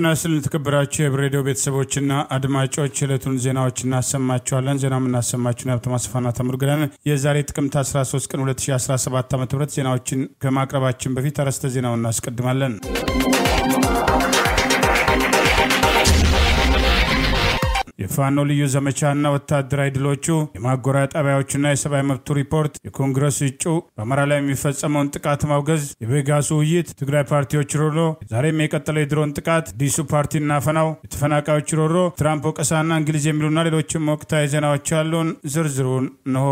ጤና ይስጥልን የተከበራችሁ የብሬዲዮ ሬዲዮ ቤተሰቦችና አድማጮች የዕለቱን ዜናዎች እናሰማችኋለን። ዜና የምናሰማችሁን ሀብታሙ አስፋና ተምርግለን የዛሬ ጥቅምት 13 ቀን 2017 ዓ ም ዜናዎችን ከማቅረባችን በፊት አርዕስተ ዜናውን እናስቀድማለን። የፋኖ ልዩ ዘመቻና ወታደራዊ ድሎቹ፣ የማጎሪያ ጣቢያዎችና የሰብአዊ መብቱ ሪፖርት፣ የኮንግረስ እጩ በአማራ ላይ የሚፈጸመውን ጥቃት ማውገዝ፣ የቬጋሱ ውይይት፣ ትግራይ ፓርቲዎች ሮሮ፣ ዛሬም የቀጠለው የድሮን ጥቃት፣ አዲሱ ፓርቲና ፈናው፣ የተፈናቃዮች ሮሮ፣ ትራምፕ ወቀሳና እንግሊዝ የሚሉና ሌሎችም ወቅታዊ ዜናዎች ያሉን ዝርዝሩን እንሆ።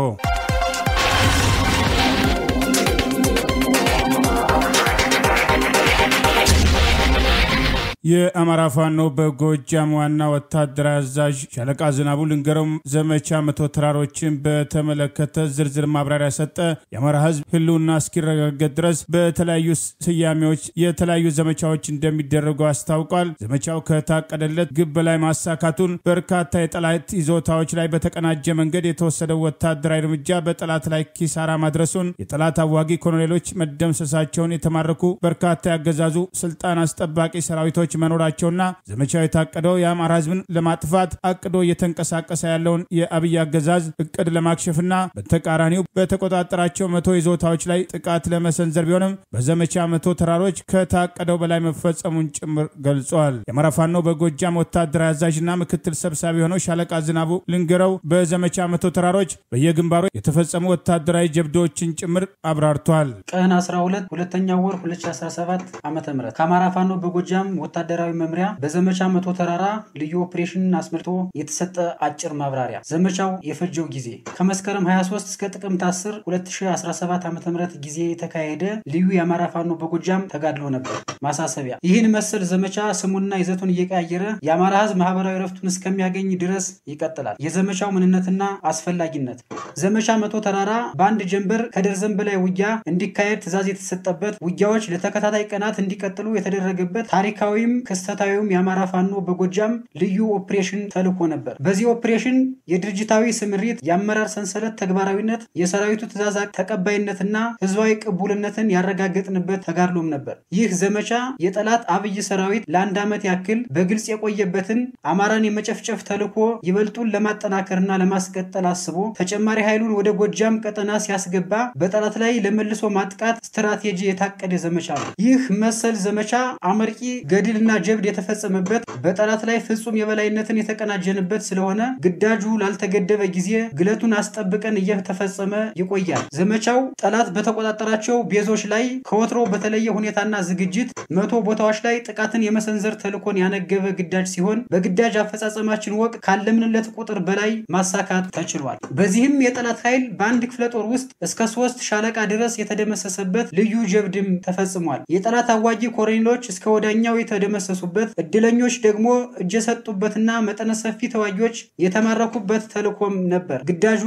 የአማራ ፋኖ በጎጃም ዋና ወታደራዊ አዛዥ ሻለቃ ዝናቡ ልንገረውም ዘመቻ መቶ ተራሮችን በተመለከተ ዝርዝር ማብራሪያ ሰጠ። የአማራ ህዝብ ህልውና እስኪረጋገጥ ድረስ በተለያዩ ስያሜዎች የተለያዩ ዘመቻዎች እንደሚደረጉ አስታውቋል። ዘመቻው ከታቀደለት ግብ በላይ ማሳካቱን በርካታ የጠላት ይዞታዎች ላይ በተቀናጀ መንገድ የተወሰደው ወታደራዊ እርምጃ በጠላት ላይ ኪሳራ ማድረሱን፣ የጠላት አዋጊ ኮሎኔሎች መደምሰሳቸውን፣ የተማረኩ በርካታ ያገዛዙ ስልጣን አስጠባቂ ሰራዊቶች ኃይሎች መኖራቸውና ዘመቻው የታቀደው የአማራ ህዝብን ለማጥፋት አቅዶ እየተንቀሳቀሰ ያለውን የአብይ አገዛዝ እቅድ ለማክሸፍና በተቃራኒው በተቆጣጠራቸው መቶ ይዞታዎች ላይ ጥቃት ለመሰንዘር ቢሆንም በዘመቻ መቶ ተራሮች ከታቀደው በላይ መፈጸሙን ጭምር ገልጿል። የአማራ ፋኖ በጎጃም ወታደራዊ አዛዥና ምክትል ሰብሳቢ የሆነው ሻለቃ ዝናቡ ልንገረው በዘመቻ መቶ ተራሮች በየግንባሩ የተፈጸሙ ወታደራዊ ጀብዶዎችን ጭምር አብራርቷል። ቀን 12 ሁለተኛው ወር 2017 ዓ ም ከአማራ ፋኖ በጎጃም ወታደራዊ መምሪያ በዘመቻ መቶ ተራራ ልዩ ኦፕሬሽንን አስመልክቶ የተሰጠ አጭር ማብራሪያ። ዘመቻው የፈጀው ጊዜ ከመስከረም 23 እስከ ጥቅምት 10 2017 ዓ ም ጊዜ የተካሄደ ልዩ የአማራ ፋኖ በጎጃም ተጋድሎ ነበር። ማሳሰቢያ ይህን መሰል ዘመቻ ስሙንና ይዘቱን እየቀያየረ የአማራ ህዝብ ማህበራዊ ረፍቱን እስከሚያገኝ ድረስ ይቀጥላል። የዘመቻው ምንነትና አስፈላጊነት ዘመቻ መቶ ተራራ በአንድ ጀንበር ከደርዘን በላይ ውጊያ እንዲካሄድ ትዕዛዝ የተሰጠበት ውጊያዎች ለተከታታይ ቀናት እንዲቀጥሉ የተደረገበት ታሪካዊ በተለይም ክስተታዊውም የአማራ ፋኖ በጎጃም ልዩ ኦፕሬሽን ተልኮ ነበር። በዚህ ኦፕሬሽን የድርጅታዊ ስምሪት፣ የአመራር ሰንሰለት ተግባራዊነት፣ የሰራዊቱ ትእዛዝ ተቀባይነትና ህዝባዊ ቅቡልነትን ያረጋገጥንበት ተጋድሎም ነበር። ይህ ዘመቻ የጠላት አብይ ሰራዊት ለአንድ ዓመት ያክል በግልጽ የቆየበትን አማራን የመጨፍጨፍ ተልኮ ይበልጡን ለማጠናከርና ለማስቀጠል አስቦ ተጨማሪ ኃይሉን ወደ ጎጃም ቀጠና ሲያስገባ በጠላት ላይ ለመልሶ ማጥቃት ስትራቴጂ የታቀደ ዘመቻ ነው። ይህ መሰል ዘመቻ አመርቂ ገድል ድልና ጀብድ የተፈጸመበት በጠላት ላይ ፍጹም የበላይነትን የተቀናጀንበት ስለሆነ ግዳጁ ላልተገደበ ጊዜ ግለቱን አስጠብቀን እየተፈጸመ ይቆያል። ዘመቻው ጠላት በተቆጣጠራቸው ቤዞች ላይ ከወትሮ በተለየ ሁኔታና ዝግጅት መቶ ቦታዎች ላይ ጥቃትን የመሰንዘር ተልኮን ያነገበ ግዳጅ ሲሆን በግዳጅ አፈጻጸማችን ወቅት ካለምንለት ቁጥር በላይ ማሳካት ተችሏል። በዚህም የጠላት ኃይል በአንድ ክፍለ ጦር ውስጥ እስከ ሶስት ሻለቃ ድረስ የተደመሰሰበት ልዩ ጀብድም ተፈጽሟል። የጠላት አዋጊ ኮሎኔሎች እስከ ወዳኛው የተደ የመሰሱበት፣ እድለኞች ደግሞ እጅ ሰጡበትና መጠነ ሰፊ ተዋጊዎች የተማረኩበት ተልእኮም ነበር። ግዳጁ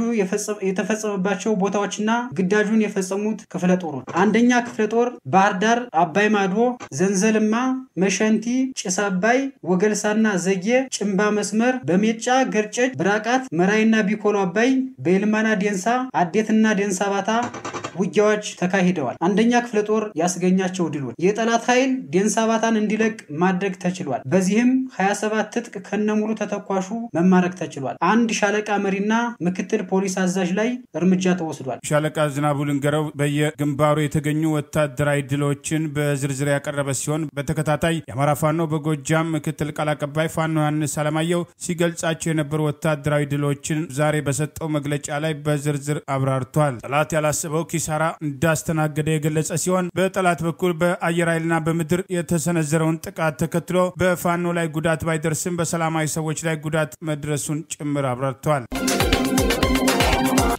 የተፈጸመባቸው ቦታዎችና ግዳጁን የፈጸሙት ክፍለ ጦሩ አንደኛ ክፍለ ጦር ባህር ዳር፣ አባይ ማዶ፣ ዘንዘልማ፣ መሸንቲ፣ ጭስ አባይ፣ ወገልሳና ዘጌ፣ ጭንባ መስመር፣ በሜጫ ገርጨች፣ ብራቃት፣ መራይና ቢኮሎ አባይ፣ በይልማና ዴንሳ፣ አዴትና ዴንሳ ባታ ውጊያዎች ተካሂደዋል። አንደኛ ክፍለ ጦር ያስገኛቸው ድሎች የጠላት ኃይል ዴንሳባታን እንዲለቅ ማድረግ ተችሏል። በዚህም 27 ትጥቅ ከነሙሉ ተተኳሹ መማረክ ተችሏል። አንድ ሻለቃ መሪና ምክትል ፖሊስ አዛዥ ላይ እርምጃ ተወስዷል። ሻለቃ ዝናቡ ልንገረው በየግንባሩ የተገኙ ወታደራዊ ድሎችን በዝርዝር ያቀረበ ሲሆን በተከታታይ የአማራ ፋኖ በጎጃም ምክትል ቃል አቀባይ ፋኖ ዮሐንስ አለማየሁ ሲገልጻቸው የነበሩ ወታደራዊ ድሎችን ዛሬ በሰጠው መግለጫ ላይ በዝርዝር አብራርቷል። ጠላት ያላሰበው ኪሳራ እንዳስተናገደ የገለጸ ሲሆን በጠላት በኩል በአየር ኃይልና በምድር የተሰነዘረውን ጥቃት ተከትሎ በፋኖ ላይ ጉዳት ባይደርስም በሰላማዊ ሰዎች ላይ ጉዳት መድረሱን ጭምር አብራርተዋል።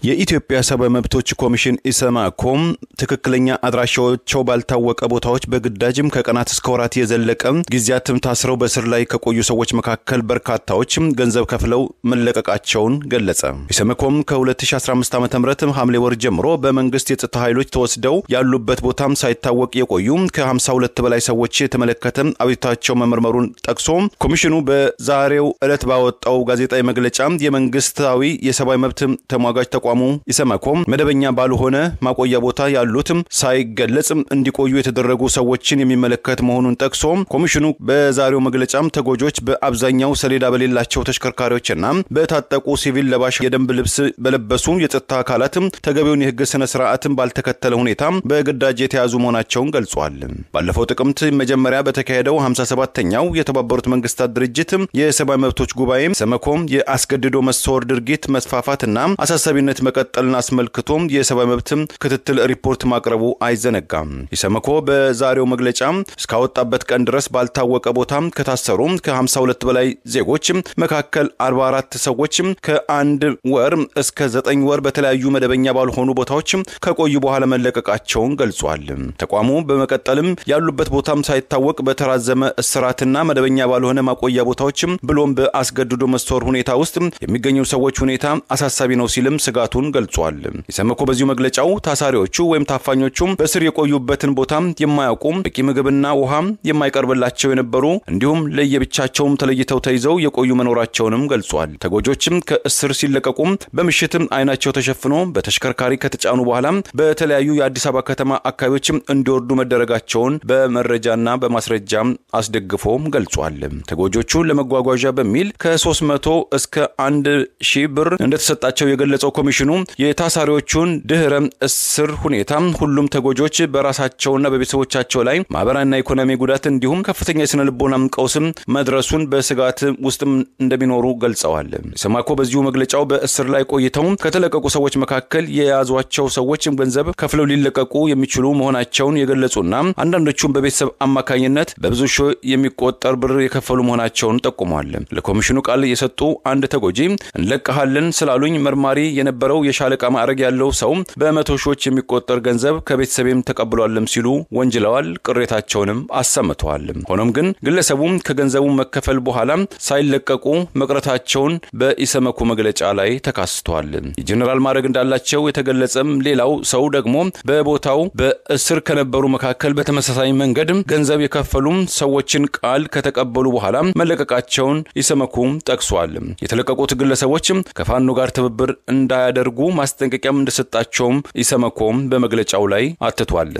የኢትዮጵያ ሰብአዊ መብቶች ኮሚሽን ኢሰማኮም ትክክለኛ አድራሻዎቸው ባልታወቀ ቦታዎች በግዳጅም ከቀናት እስከ ወራት የዘለቀ ጊዜያትም ታስረው በስር ላይ ከቆዩ ሰዎች መካከል በርካታዎች ገንዘብ ከፍለው መለቀቃቸውን ገለጸ። ኢሰመኮም ከ2015 ዓ ም ሐምሌ ወር ጀምሮ በመንግስት የጸጥታ ኃይሎች ተወስደው ያሉበት ቦታም ሳይታወቅ የቆዩ ከ52 በላይ ሰዎች የተመለከተ አቤቱታቸው መመርመሩን ጠቅሶ ኮሚሽኑ በዛሬው ዕለት ባወጣው ጋዜጣዊ መግለጫ የመንግስታዊ የሰብአዊ መብት ተሟጋጅ ተቋ ተቋሙ ኢሰመኮም መደበኛ ባልሆነ ማቆያ ቦታ ያሉትም ሳይገለጽም እንዲቆዩ የተደረጉ ሰዎችን የሚመለከት መሆኑን ጠቅሶ ኮሚሽኑ በዛሬው መግለጫም ተጎጆች በአብዛኛው ሰሌዳ በሌላቸው ተሽከርካሪዎችና በታጠቁ ሲቪል ለባሽ የደንብ ልብስ በለበሱ የጸጥታ አካላትም ተገቢውን የህግ ስነ ስርዓትን ባልተከተለ ሁኔታ በግዳጅ የተያዙ መሆናቸውን ገልጿል። ባለፈው ጥቅምት መጀመሪያ በተካሄደው 57ተኛው የተባበሩት መንግስታት ድርጅት የሰብአዊ መብቶች ጉባኤ ሰመኮም የአስገድዶ መሰወር ድርጊት መስፋፋትና አሳሳቢነት መቀጠልን አስመልክቶም የሰብአዊ መብት ክትትል ሪፖርት ማቅረቡ አይዘነጋም። ኢሰመኮ በዛሬው መግለጫ እስካወጣበት ቀን ድረስ ባልታወቀ ቦታ ከታሰሩ ከ52 በላይ ዜጎች መካከል 44 ሰዎች ከአንድ ወር እስከ ዘጠኝ ወር በተለያዩ መደበኛ ባልሆኑ ቦታዎች ከቆዩ በኋላ መለቀቃቸውን ገልጿል። ተቋሙ በመቀጠልም ያሉበት ቦታም ሳይታወቅ በተራዘመ እስራትና መደበኛ ባልሆነ ማቆያ ቦታዎች ብሎም በአስገድዶ መሰወር ሁኔታ ውስጥ የሚገኙ ሰዎች ሁኔታ አሳሳቢ ነው ሲልም ስጋቱ መዝጋቱን ገልጿል። ኢሰመኮ በዚሁ መግለጫው ታሳሪዎቹ ወይም ታፋኞቹም በእስር የቆዩበትን ቦታ የማያውቁ በቂ ምግብና ውሃም የማይቀርብላቸው የነበሩ እንዲሁም ለየብቻቸውም ተለይተው ተይዘው የቆዩ መኖራቸውንም ገልጿል። ተጎጆችም ከእስር ሲለቀቁም በምሽትም አይናቸው ተሸፍኖ በተሽከርካሪ ከተጫኑ በኋላ በተለያዩ የአዲስ አበባ ከተማ አካባቢዎችም እንዲወርዱ መደረጋቸውን በመረጃና በማስረጃ አስደግፎ ገልጿል። ተጎጆቹ ለመጓጓዣ በሚል ከ300 እስከ 1 ሺህ ብር እንደተሰጣቸው የገለጸው ኮሚሽኑ ኮሚሽኑ የታሳሪዎቹን ድህረ እስር ሁኔታ ሁሉም ተጎጆች በራሳቸውና በቤተሰቦቻቸው ላይ ማህበራዊና ኢኮኖሚ ጉዳት እንዲሁም ከፍተኛ የስነ ልቦና ቀውስም መድረሱን በስጋት ውስጥም እንደሚኖሩ ገልጸዋል። ሰማኮ በዚሁ መግለጫው በእስር ላይ ቆይተው ከተለቀቁ ሰዎች መካከል የያዟቸው ሰዎች ገንዘብ ከፍለው ሊለቀቁ የሚችሉ መሆናቸውን የገለጹና አንዳንዶቹም በቤተሰብ አማካኝነት በብዙ ሺ የሚቆጠር ብር የከፈሉ መሆናቸውን ጠቁሟል። ለኮሚሽኑ ቃል የሰጡ አንድ ተጎጂ እንለቀሃለን ስላሉኝ መርማሪ የነበ የነበረው የሻለቃ ማዕረግ ያለው ሰው በመቶ ሺዎች የሚቆጠር ገንዘብ ከቤተሰቤም ተቀብሏልም ሲሉ ወንጅለዋል፣ ቅሬታቸውንም አሰምተዋል። ሆኖም ግን ግለሰቡ ከገንዘቡ መከፈል በኋላ ሳይለቀቁ መቅረታቸውን በኢሰመኮ መግለጫ ላይ ተካስቷል። የጀኔራል ማዕረግ እንዳላቸው የተገለጸም ሌላው ሰው ደግሞ በቦታው በእስር ከነበሩ መካከል በተመሳሳይ መንገድ ገንዘብ የከፈሉም ሰዎችን ቃል ከተቀበሉ በኋላ መለቀቃቸውን ኢሰመኮ ጠቅሷል። የተለቀቁት ግለሰቦች ከፋኖ ጋር ትብብር እንዳያ እንዲያደርጉ ማስጠንቀቂያም እንደሰጣቸውም ኢሰመኮም በመግለጫው ላይ አትቷል።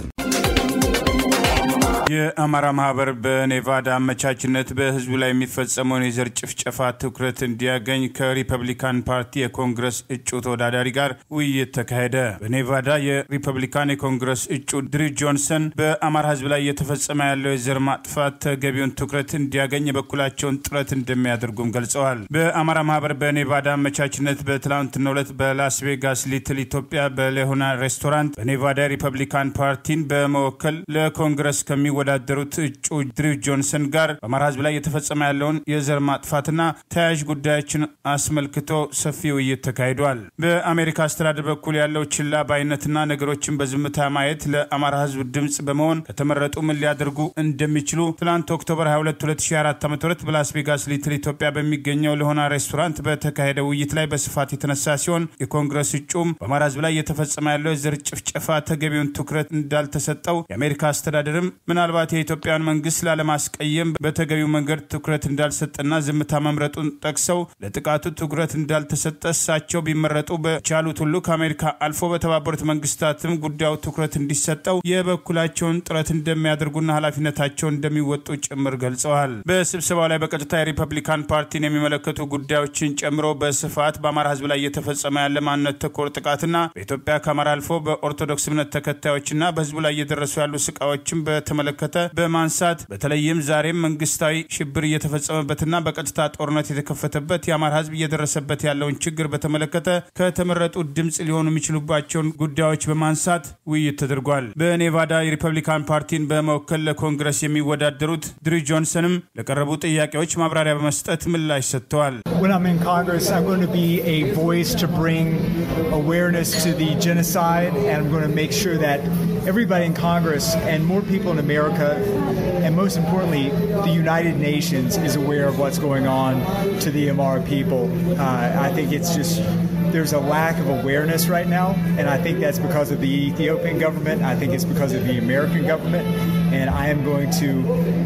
የአማራ ማህበር በኔቫዳ አመቻችነት በህዝቡ ላይ የሚፈጸመውን የዘር ጭፍጨፋ ትኩረት እንዲያገኝ ከሪፐብሊካን ፓርቲ የኮንግረስ እጩ ተወዳዳሪ ጋር ውይይት ተካሄደ። በኔቫዳ የሪፐብሊካን የኮንግረስ እጩ ድሪ ጆንሰን በአማራ ህዝብ ላይ እየተፈጸመ ያለው የዘር ማጥፋት ተገቢውን ትኩረት እንዲያገኝ የበኩላቸውን ጥረት እንደሚያደርጉም ገልጸዋል። በአማራ ማህበር በኔቫዳ አመቻችነት በትላንትናው ዕለት በላስ ቬጋስ ሊትል ኢትዮጵያ በሌሆና ሬስቶራንት በኔቫዳ የሪፐብሊካን ፓርቲን በመወከል ለኮንግረስ ከሚወ ከሚወዳደሩት እጩ ድሪው ጆንሰን ጋር በአማራ ህዝብ ላይ እየተፈጸመ ያለውን የዘር ማጥፋትና ተያያዥ ጉዳዮችን አስመልክቶ ሰፊ ውይይት ተካሂዷል። በአሜሪካ አስተዳደር በኩል ያለው ችላ ባይነትና ነገሮችን በዝምታ ማየት ለአማራ ህዝብ ድምፅ በመሆን ከተመረጡ ምን ሊያደርጉ እንደሚችሉ ትላንት ኦክቶበር 22 ዓ ም በላስ ቬጋስ ሊትል ኢትዮጵያ በሚገኘው ለሆና ሬስቶራንት በተካሄደ ውይይት ላይ በስፋት የተነሳ ሲሆን የኮንግረስ እጩም በአማራ ህዝብ ላይ እየተፈጸመ ያለው የዘር ጭፍጨፋ ተገቢውን ትኩረት እንዳልተሰጠው የአሜሪካ አስተዳደርም ምና ምናልባት የኢትዮጵያን መንግስት ላለማስቀየም በተገቢው መንገድ ትኩረት እንዳልሰጠና ዝምታ መምረጡን ጠቅሰው ለጥቃቱ ትኩረት እንዳልተሰጠ እሳቸው ቢመረጡ በቻሉት ሁሉ ከአሜሪካ አልፎ በተባበሩት መንግስታትም ጉዳዩ ትኩረት እንዲሰጠው የበኩላቸውን ጥረት እንደሚያደርጉና ኃላፊነታቸውን እንደሚወጡ ጭምር ገልጸዋል። በስብሰባው ላይ በቀጥታ የሪፐብሊካን ፓርቲን የሚመለከቱ ጉዳዮችን ጨምሮ በስፋት በአማራ ህዝብ ላይ እየተፈጸመ ያለ ማንነት ተኮር ጥቃትና በኢትዮጵያ ከአማራ አልፎ በኦርቶዶክስ እምነት ተከታዮችና በህዝቡ ላይ እየደረሱ ያሉ ስቃዎችን በተመለከ በተመለከተ በማንሳት በተለይም ዛሬም መንግስታዊ ሽብር እየተፈጸመበትና በቀጥታ ጦርነት የተከፈተበት የአማራ ህዝብ እየደረሰበት ያለውን ችግር በተመለከተ ከተመረጡ ድምፅ ሊሆኑ የሚችሉባቸውን ጉዳዮች በማንሳት ውይይት ተደርጓል። በኔቫዳ የሪፐብሊካን ፓርቲን በመወከል ለኮንግረስ የሚወዳደሩት ድሪ ጆንሰንም ለቀረቡ ጥያቄዎች ማብራሪያ በመስጠት ምላሽ ሰጥተዋል። አዋርነስ America, and most importantly, the United Nations is aware of what's going on to the Amara people. Uh, I think it's just there's a lack of awareness right now, and I think that's because of the Ethiopian government. I think it's because of the American government, and I am going to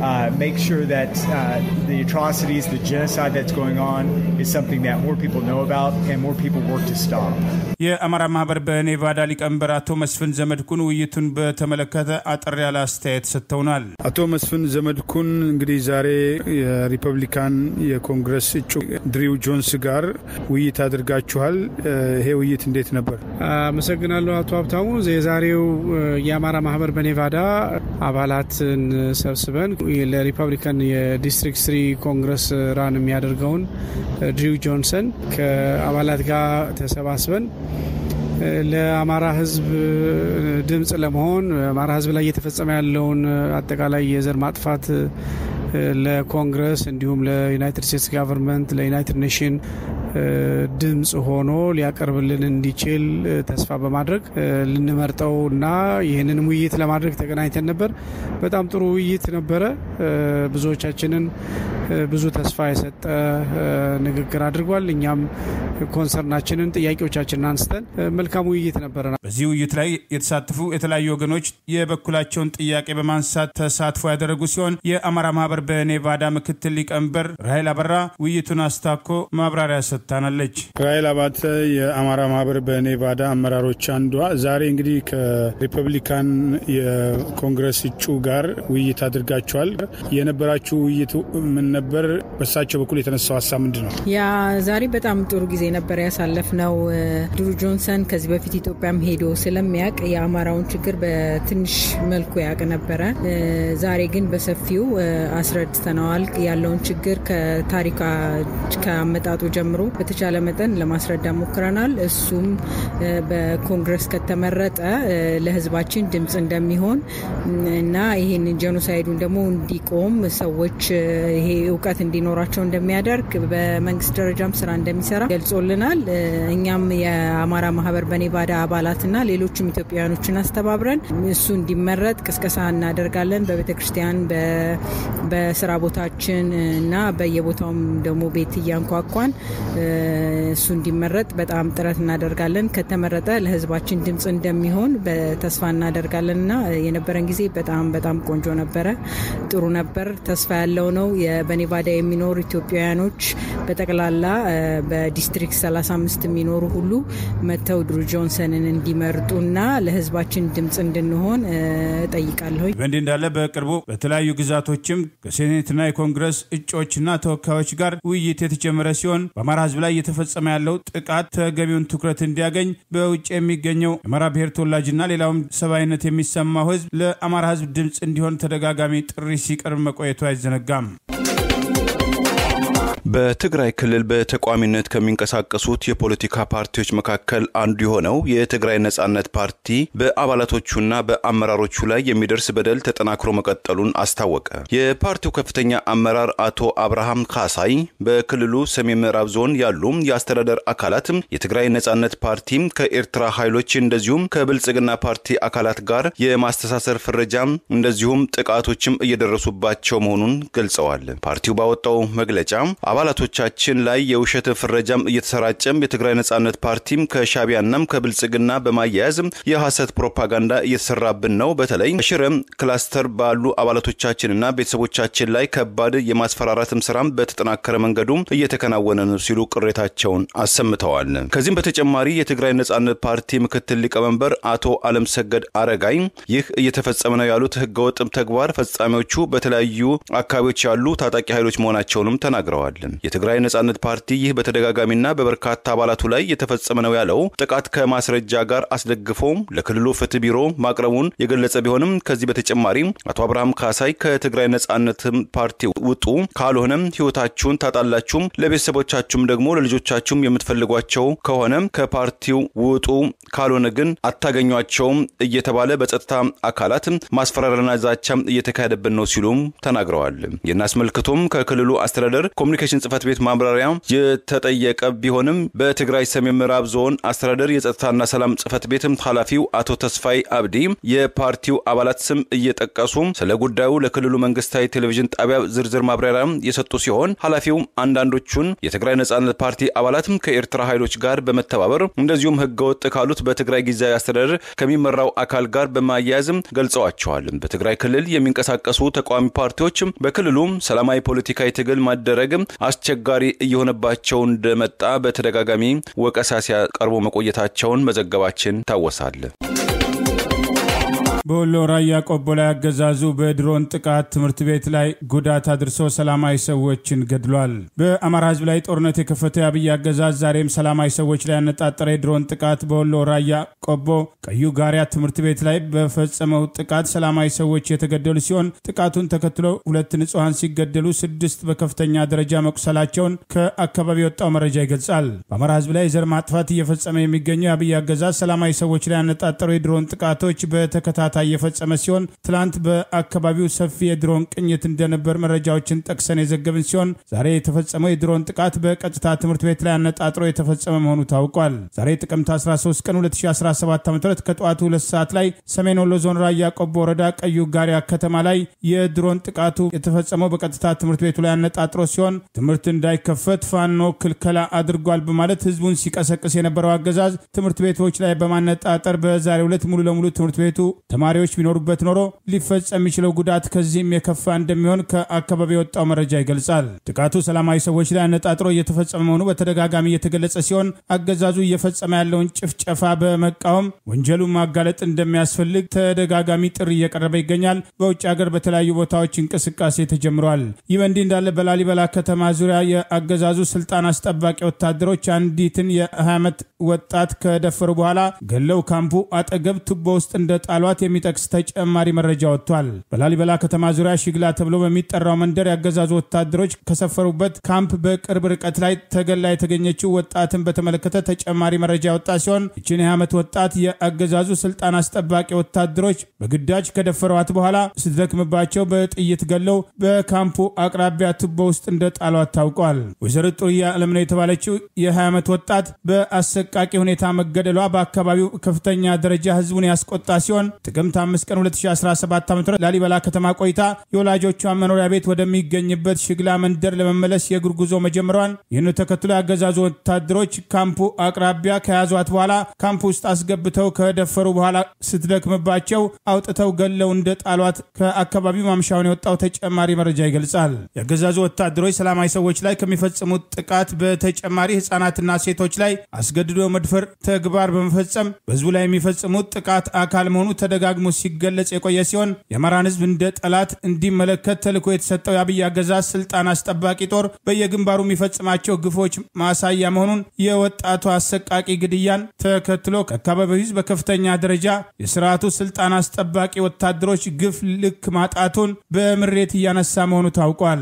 uh, make sure that uh, the atrocities, the genocide that's going on, is something that more people know about and more people work to stop. የአማራ ማህበር በኔቫዳ ሊቀመንበር አቶ መስፍን ዘመድኩን ውይይቱን በተመለከተ አጠር ያለ አስተያየት ሰጥተውናል። አቶ መስፍን ዘመድኩን እንግዲህ ዛሬ የሪፐብሊካን የኮንግረስ እጩ ድሪው ጆንስ ጋር ውይይት አድርጋችኋል። ይሄ ውይይት እንዴት ነበር? አመሰግናለሁ አቶ ሀብታሙ። የዛሬው የአማራ ማህበር በኔቫዳ አባላትን ሰብስበን ለሪፐብሊካን የዲስትሪክት ስሪ ኮንግረስ ራን የሚያደርገውን ድሪው ጆንሰን ከአባላት ጋር ተሰባስበን ለአማራ ህዝብ ድምፅ ለመሆን አማራ ህዝብ ላይ እየተፈጸመ ያለውን አጠቃላይ የዘር ማጥፋት ለኮንግረስ እንዲሁም ለዩናይትድ ስቴትስ ጋቨርንመንት ለዩናይትድ ኔሽን ድምፅ ሆኖ ሊያቀርብልን እንዲችል ተስፋ በማድረግ ልንመርጠው እና ይህንን ውይይት ለማድረግ ተገናኝተን ነበር። በጣም ጥሩ ውይይት ነበረ። ብዙዎቻችንን ብዙ ተስፋ የሰጠ ንግግር አድርጓል። እኛም ኮንሰርናችንን፣ ጥያቄዎቻችንን አንስተን መልካም ውይይት ነበረ። በዚህ ውይይት ላይ የተሳተፉ የተለያዩ ወገኖች የበኩላቸውን ጥያቄ በማንሳት ተሳትፎ ያደረጉ ሲሆን የአማራ ማህበር ማህበር በኔቫዳ ምክትል ሊቀመንበር ራሄል አበራ ውይይቱን አስታኮ ማብራሪያ ሰጥታናለች። ራሄል አባተ የአማራ ማህበር በኔቫዳ አመራሮች አንዷ፣ ዛሬ እንግዲህ ከሪፐብሊካን የኮንግረስ እጩ ጋር ውይይት አድርጋችኋል። የነበራችሁ ውይይት ምን ነበር? በሳቸው በኩል የተነሳው ሀሳብ ምንድን ነው? ያ ዛሬ በጣም ጥሩ ጊዜ ነበር ያሳለፍ ነው። ድሩ ጆንሰን ከዚህ በፊት ኢትዮጵያም ሄዶ ስለሚያውቅ የአማራውን ችግር በትንሽ መልኩ ያውቅ ነበረ። ዛሬ ግን በሰፊው አስረድተነዋል ያለውን ችግር ከታሪካ ከአመጣጡ ጀምሮ በተቻለ መጠን ለማስረዳ ሞክረናል። እሱም በኮንግረስ ከተመረጠ ለህዝባችን ድምፅ እንደሚሆን እና ይህን ጀኖሳይዱን ደግሞ እንዲቆም ሰዎች ይሄ እውቀት እንዲኖራቸው እንደሚያደርግ በመንግስት ደረጃም ስራ እንደሚሰራ ገልጾልናል። እኛም የአማራ ማህበር በኔቫዳ አባላትና ሌሎችም ኢትዮጵያውያኖችን አስተባብረን እሱ እንዲመረጥ ቅስቀሳ እናደርጋለን በቤተክርስቲያን በስራ ቦታችን እና በየቦታውም ደግሞ ቤት እያንኳኳን እሱ እንዲመረጥ በጣም ጥረት እናደርጋለን። ከተመረጠ ለህዝባችን ድምፅ እንደሚሆን በተስፋ እናደርጋለን እና የነበረን ጊዜ በጣም በጣም ቆንጆ ነበረ፣ ጥሩ ነበር፣ ተስፋ ያለው ነው። በኔቫዳ የሚኖሩ ኢትዮጵያውያኖች በጠቅላላ በዲስትሪክት 35 የሚኖሩ ሁሉ መጥተው ድሩ ጆንሰንን እንዲመርጡና ለህዝባችን ድምፅ እንድንሆን እጠይቃለሁ። በእንዲህ እንዳለ በቅርቡ በተለያዩ ግዛቶችም ከሴኔትና የኮንግረስ እጩዎችና ተወካዮች ጋር ውይይት የተጀመረ ሲሆን በአማራ ህዝብ ላይ እየተፈጸመ ያለው ጥቃት ተገቢውን ትኩረት እንዲያገኝ በውጭ የሚገኘው የአማራ ብሔር ተወላጅና ሌላውም ሰብአዊነት የሚሰማው ህዝብ ለአማራ ህዝብ ድምፅ እንዲሆን ተደጋጋሚ ጥሪ ሲቀርብ መቆየቱ አይዘነጋም። በትግራይ ክልል በተቋሚነት ከሚንቀሳቀሱት የፖለቲካ ፓርቲዎች መካከል አንዱ የሆነው የትግራይ ነጻነት ፓርቲ በአባላቶቹና በአመራሮቹ ላይ የሚደርስ በደል ተጠናክሮ መቀጠሉን አስታወቀ። የፓርቲው ከፍተኛ አመራር አቶ አብርሃም ካሳይ በክልሉ ሰሜን ምዕራብ ዞን ያሉ የአስተዳደር አካላት የትግራይ ነጻነት ፓርቲም ከኤርትራ ኃይሎች እንደዚሁም ከብልጽግና ፓርቲ አካላት ጋር የማስተሳሰር ፍረጃም እንደዚሁም ጥቃቶችም እየደረሱባቸው መሆኑን ገልጸዋል። ፓርቲው ባወጣው መግለጫ አባላቶቻችን ላይ የውሸት ፍረጃም እየተሰራጨም የትግራይ ነጻነት ፓርቲም ከሻቢያናም ከብልጽግና በማያያዝም የሐሰት ፕሮፓጋንዳ እየተሰራብን ነው። በተለይ ሽረም ክላስተር ባሉ አባላቶቻችንና ቤተሰቦቻችን ላይ ከባድ የማስፈራራትም ስራም በተጠናከረ መንገዱ እየተከናወነ ነው ሲሉ ቅሬታቸውን አሰምተዋል። ከዚህም በተጨማሪ የትግራይ ነጻነት ፓርቲ ምክትል ሊቀመንበር አቶ አለም ሰገድ አረጋይ ይህ እየተፈጸመ ነው ያሉት ህገወጥም ተግባር ፈጻሚዎቹ በተለያዩ አካባቢዎች ያሉ ታጣቂ ኃይሎች መሆናቸውንም ተናግረዋል። አይችልም። የትግራይ ነጻነት ፓርቲ ይህ በተደጋጋሚና በበርካታ አባላቱ ላይ የተፈጸመ ነው ያለው ጥቃት ከማስረጃ ጋር አስደግፎም ለክልሉ ፍትህ ቢሮ ማቅረቡን የገለጸ ቢሆንም ከዚህ በተጨማሪም አቶ አብርሃም ካሳይ ከትግራይ ነጻነት ፓርቲ ውጡ፣ ካልሆነም ህይወታችሁን ታጣላችሁም፣ ለቤተሰቦቻችሁም ደግሞ ለልጆቻችሁም የምትፈልጓቸው ከሆነ ከፓርቲው ውጡ፣ ካልሆነ ግን አታገኟቸውም እየተባለ በጸጥታ አካላት ማስፈራሪያና ዛቻ እየተካሄደብን ነው ሲሉም ተናግረዋል። ይህን አስመልክቶም ከክልሉ አስተዳደር ኮሚኒኬሽን ኮሚኒኬሽን ጽህፈት ቤት ማብራሪያ የተጠየቀ ቢሆንም በትግራይ ሰሜን ምዕራብ ዞን አስተዳደር የጸጥታና ሰላም ጽህፈት ቤትም ኃላፊው አቶ ተስፋይ አብዲ የፓርቲው አባላት ስም እየጠቀሱ ስለ ጉዳዩ ለክልሉ መንግስታዊ ቴሌቪዥን ጣቢያ ዝርዝር ማብራሪያ የሰጡ ሲሆን ኃላፊው አንዳንዶቹን የትግራይ ነጻነት ፓርቲ አባላትም ከኤርትራ ኃይሎች ጋር በመተባበር እንደዚሁም ህገወጥ ካሉት በትግራይ ጊዜያዊ አስተዳደር ከሚመራው አካል ጋር በማያያዝም ገልጸዋቸዋል። በትግራይ ክልል የሚንቀሳቀሱ ተቃዋሚ ፓርቲዎች በክልሉ ሰላማዊ ፖለቲካዊ ትግል ማደረግ አስቸጋሪ እየሆነባቸው እንደመጣ በተደጋጋሚ ወቀሳ ሲያቀርቡ መቆየታቸውን መዘገባችን ይታወሳል። በወሎ ራያ ቆቦ ላይ አገዛዙ በድሮን ጥቃት ትምህርት ቤት ላይ ጉዳት አድርሶ ሰላማዊ ሰዎችን ገድሏል። በአማራ ህዝብ ላይ ጦርነት የከፈተው የአብይ አገዛዝ ዛሬም ሰላማዊ ሰዎች ላይ ያነጣጠረ የድሮን ጥቃት በወሎ ራያ ቆቦ ቀዩ ጋሪያ ትምህርት ቤት ላይ በፈጸመው ጥቃት ሰላማዊ ሰዎች የተገደሉ ሲሆን ጥቃቱን ተከትሎ ሁለት ንጹሐን ሲገደሉ ስድስት በከፍተኛ ደረጃ መቁሰላቸውን ከአካባቢ የወጣው መረጃ ይገልጻል። በአማራ ህዝብ ላይ የዘር ማጥፋት እየፈጸመ የሚገኘው የአብይ አገዛዝ ሰላማዊ ሰዎች ላይ ያነጣጠሩ የድሮን ጥቃቶች በተከታታ እየፈጸመ ሲሆን ትላንት በአካባቢው ሰፊ የድሮን ቅኝት እንደነበር መረጃዎችን ጠቅሰን የዘገብን ሲሆን ዛሬ የተፈጸመው የድሮን ጥቃት በቀጥታ ትምህርት ቤት ላይ አነጣጥሮ የተፈጸመ መሆኑ ታውቋል። ዛሬ ጥቅምት 13 ቀን 2017 ም ከጠዋቱ ሁለት ሰዓት ላይ ሰሜን ወሎ ዞን ራያ ቆቦ ወረዳ ቀዩ ጋሪያ ከተማ ላይ የድሮን ጥቃቱ የተፈጸመው በቀጥታ ትምህርት ቤቱ ላይ አነጣጥሮ ሲሆን ትምህርት እንዳይከፈት ፋኖ ክልከላ አድርጓል በማለት ህዝቡን ሲቀሰቅስ የነበረው አገዛዝ ትምህርት ቤቶች ላይ በማነጣጠር በዛሬው ዕለት ሙሉ ለሙሉ ትምህርት ቤቱ ተማሪዎች ቢኖሩበት ኖሮ ሊፈጸም የሚችለው ጉዳት ከዚህም የከፋ እንደሚሆን ከአካባቢ የወጣው መረጃ ይገልጻል። ጥቃቱ ሰላማዊ ሰዎች ላይ አነጣጥሮ እየተፈጸመ መሆኑ በተደጋጋሚ እየተገለጸ ሲሆን አገዛዙ እየፈጸመ ያለውን ጭፍጨፋ በመቃወም ወንጀሉን ማጋለጥ እንደሚያስፈልግ ተደጋጋሚ ጥሪ እየቀረበ ይገኛል። በውጭ ሀገር በተለያዩ ቦታዎች እንቅስቃሴ ተጀምሯል። ይህ በእንዲህ እንዳለ በላሊበላ ከተማ ዙሪያ የአገዛዙ ስልጣን አስጠባቂ ወታደሮች አንዲትን የ20 ዓመት ወጣት ከደፈሩ በኋላ ገለው ካምፑ አጠገብ ቱቦ ውስጥ እንደጣሏት የሚጠቅስ ተጨማሪ መረጃ ወጥቷል። በላሊበላ ከተማ ዙሪያ ሽግላ ተብሎ በሚጠራው መንደር ያገዛዙ ወታደሮች ከሰፈሩበት ካምፕ በቅርብ ርቀት ላይ ተገላ የተገኘችው ወጣትን በተመለከተ ተጨማሪ መረጃ ያወጣ ሲሆን ይችን የዓመት ወጣት የአገዛዙ ስልጣን አስጠባቂ ወታደሮች በግዳጅ ከደፈሯት በኋላ ስትደክምባቸው በጥይት ገለው በካምፑ አቅራቢያ ቱቦ ውስጥ እንደጣሏት ታውቋል። ወይዘሮ ጡርያ አለምነው የተባለችው የ20 ዓመት ወጣት በአሰቃቂ ሁኔታ መገደሏ በአካባቢው ከፍተኛ ደረጃ ህዝቡን ያስቆጣ ሲሆን ጥቅምት 5 ቀን 2017 ዓ.ም ላሊበላ ከተማ ቆይታ የወላጆቿን መኖሪያ ቤት ወደሚገኝበት ሽግላ መንደር ለመመለስ የእግር ጉዞ መጀመሯን ይህን ተከትሎ ያገዛዙ ወታደሮች ካምፑ አቅራቢያ ከያዟት በኋላ ካምፕ ውስጥ አስገብተው ከደፈሩ በኋላ ስትደክምባቸው አውጥተው ገለው እንደ ጣሏት ከአካባቢው ማምሻውን የወጣው ተጨማሪ መረጃ ይገልጻል። የአገዛዙ ወታደሮች ሰላማዊ ሰዎች ላይ ከሚፈጽሙት ጥቃት በተጨማሪ ህጻናትና ሴቶች ላይ አስገድዶ መድፈር ተግባር በመፈጸም በህዝቡ ላይ የሚፈጽሙት ጥቃት አካል መሆኑ ተደጋ ደጋግሞ ሲገለጽ የቆየ ሲሆን የአማራን ህዝብ እንደ ጠላት እንዲመለከት ተልዕኮ የተሰጠው የአብይ አገዛዝ ስልጣን አስጠባቂ ጦር በየግንባሩ የሚፈጽማቸው ግፎች ማሳያ መሆኑን የወጣቱ አሰቃቂ ግድያን ተከትሎ ከአካባቢው ህዝብ በከፍተኛ ደረጃ የስርዓቱ ስልጣን አስጠባቂ ወታደሮች ግፍ ልክ ማጣቱን በምሬት እያነሳ መሆኑ ታውቋል።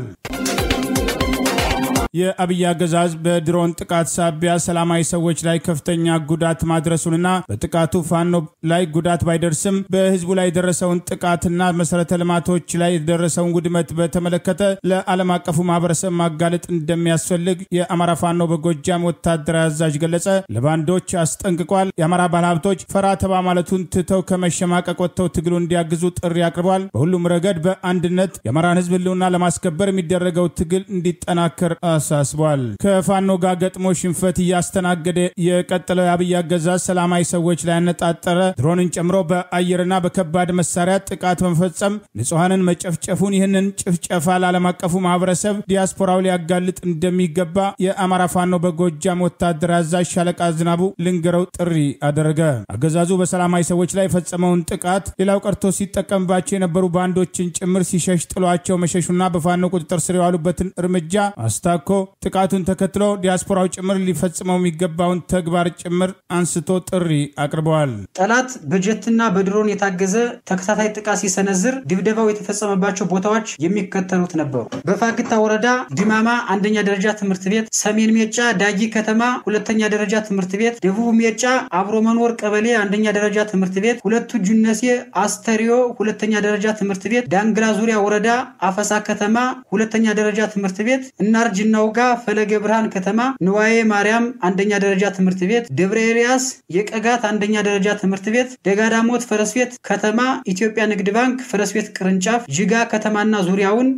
የአብይ አገዛዝ በድሮን ጥቃት ሳቢያ ሰላማዊ ሰዎች ላይ ከፍተኛ ጉዳት ማድረሱንና በጥቃቱ ፋኖ ላይ ጉዳት ባይደርስም በህዝቡ ላይ የደረሰውን ጥቃትና መሰረተ ልማቶች ላይ የደረሰውን ውድመት በተመለከተ ለዓለም አቀፉ ማህበረሰብ ማጋለጥ እንደሚያስፈልግ የአማራ ፋኖ በጎጃም ወታደራዊ አዛዥ ገለጸ። ለባንዶች አስጠንቅቋል። የአማራ ባለሀብቶች ፈራ ተባ ማለቱን ትተው ከመሸማቀቅ ወጥተው ትግሉ እንዲያግዙ ጥሪ አቅርቧል። በሁሉም ረገድ በአንድነት የአማራን ህዝብ ህልውና ለማስከበር የሚደረገው ትግል እንዲጠናከር አሳስቧል። ከፋኖ ጋር ገጥሞ ሽንፈት እያስተናገደ የቀጠለው የአብይ አገዛዝ ሰላማዊ ሰዎች ላይ ያነጣጠረ ድሮንን ጨምሮ በአየርና በከባድ መሳሪያ ጥቃት በመፈጸም ንጹሐንን መጨፍጨፉን ይህንን ጭፍጨፋ ለዓለም አቀፉ ማህበረሰብ ዲያስፖራው ሊያጋልጥ እንደሚገባ የአማራ ፋኖ በጎጃም ወታደር አዛዥ ሻለቃ ዝናቡ ልንገረው ጥሪ አደረገ። አገዛዙ በሰላማዊ ሰዎች ላይ የፈጸመውን ጥቃት ሌላው ቀርቶ ሲጠቀምባቸው የነበሩ ባንዶችን ጭምር ሲሸሽ ጥሏቸው መሸሹና በፋኖ ቁጥጥር ስር የዋሉበትን እርምጃ አስታኩ ባርኮ ጥቃቱን ተከትሎ ዲያስፖራው ጭምር ሊፈጽመው የሚገባውን ተግባር ጭምር አንስቶ ጥሪ አቅርበዋል። ጠላት በጀትና በድሮን የታገዘ ተከታታይ ጥቃት ሲሰነዝር ድብደባው የተፈጸመባቸው ቦታዎች የሚከተሉት ነበሩ። በፋግታ ወረዳ ድማማ አንደኛ ደረጃ ትምህርት ቤት፣ ሰሜን ሜጫ ዳጊ ከተማ ሁለተኛ ደረጃ ትምህርት ቤት፣ ደቡብ ሜጫ አብሮ መኖር ቀበሌ አንደኛ ደረጃ ትምህርት ቤት፣ ሁለቱ ጁነሴ አስተሪዮ ሁለተኛ ደረጃ ትምህርት ቤት፣ ዳንግላ ዙሪያ ወረዳ አፈሳ ከተማ ሁለተኛ ደረጃ ትምህርት ቤት፣ እናርጅና ነውጋ ፈለገ ብርሃን ከተማ፣ ንዋዬ ማርያም አንደኛ ደረጃ ትምህርት ቤት፣ ደብረ ኤልያስ የቀጋት አንደኛ ደረጃ ትምህርት ቤት፣ ደጋዳሞት ፈረስ ቤት ከተማ፣ ኢትዮጵያ ንግድ ባንክ ፈረስ ቤት ቅርንጫፍ፣ ጅጋ ከተማና ዙሪያውን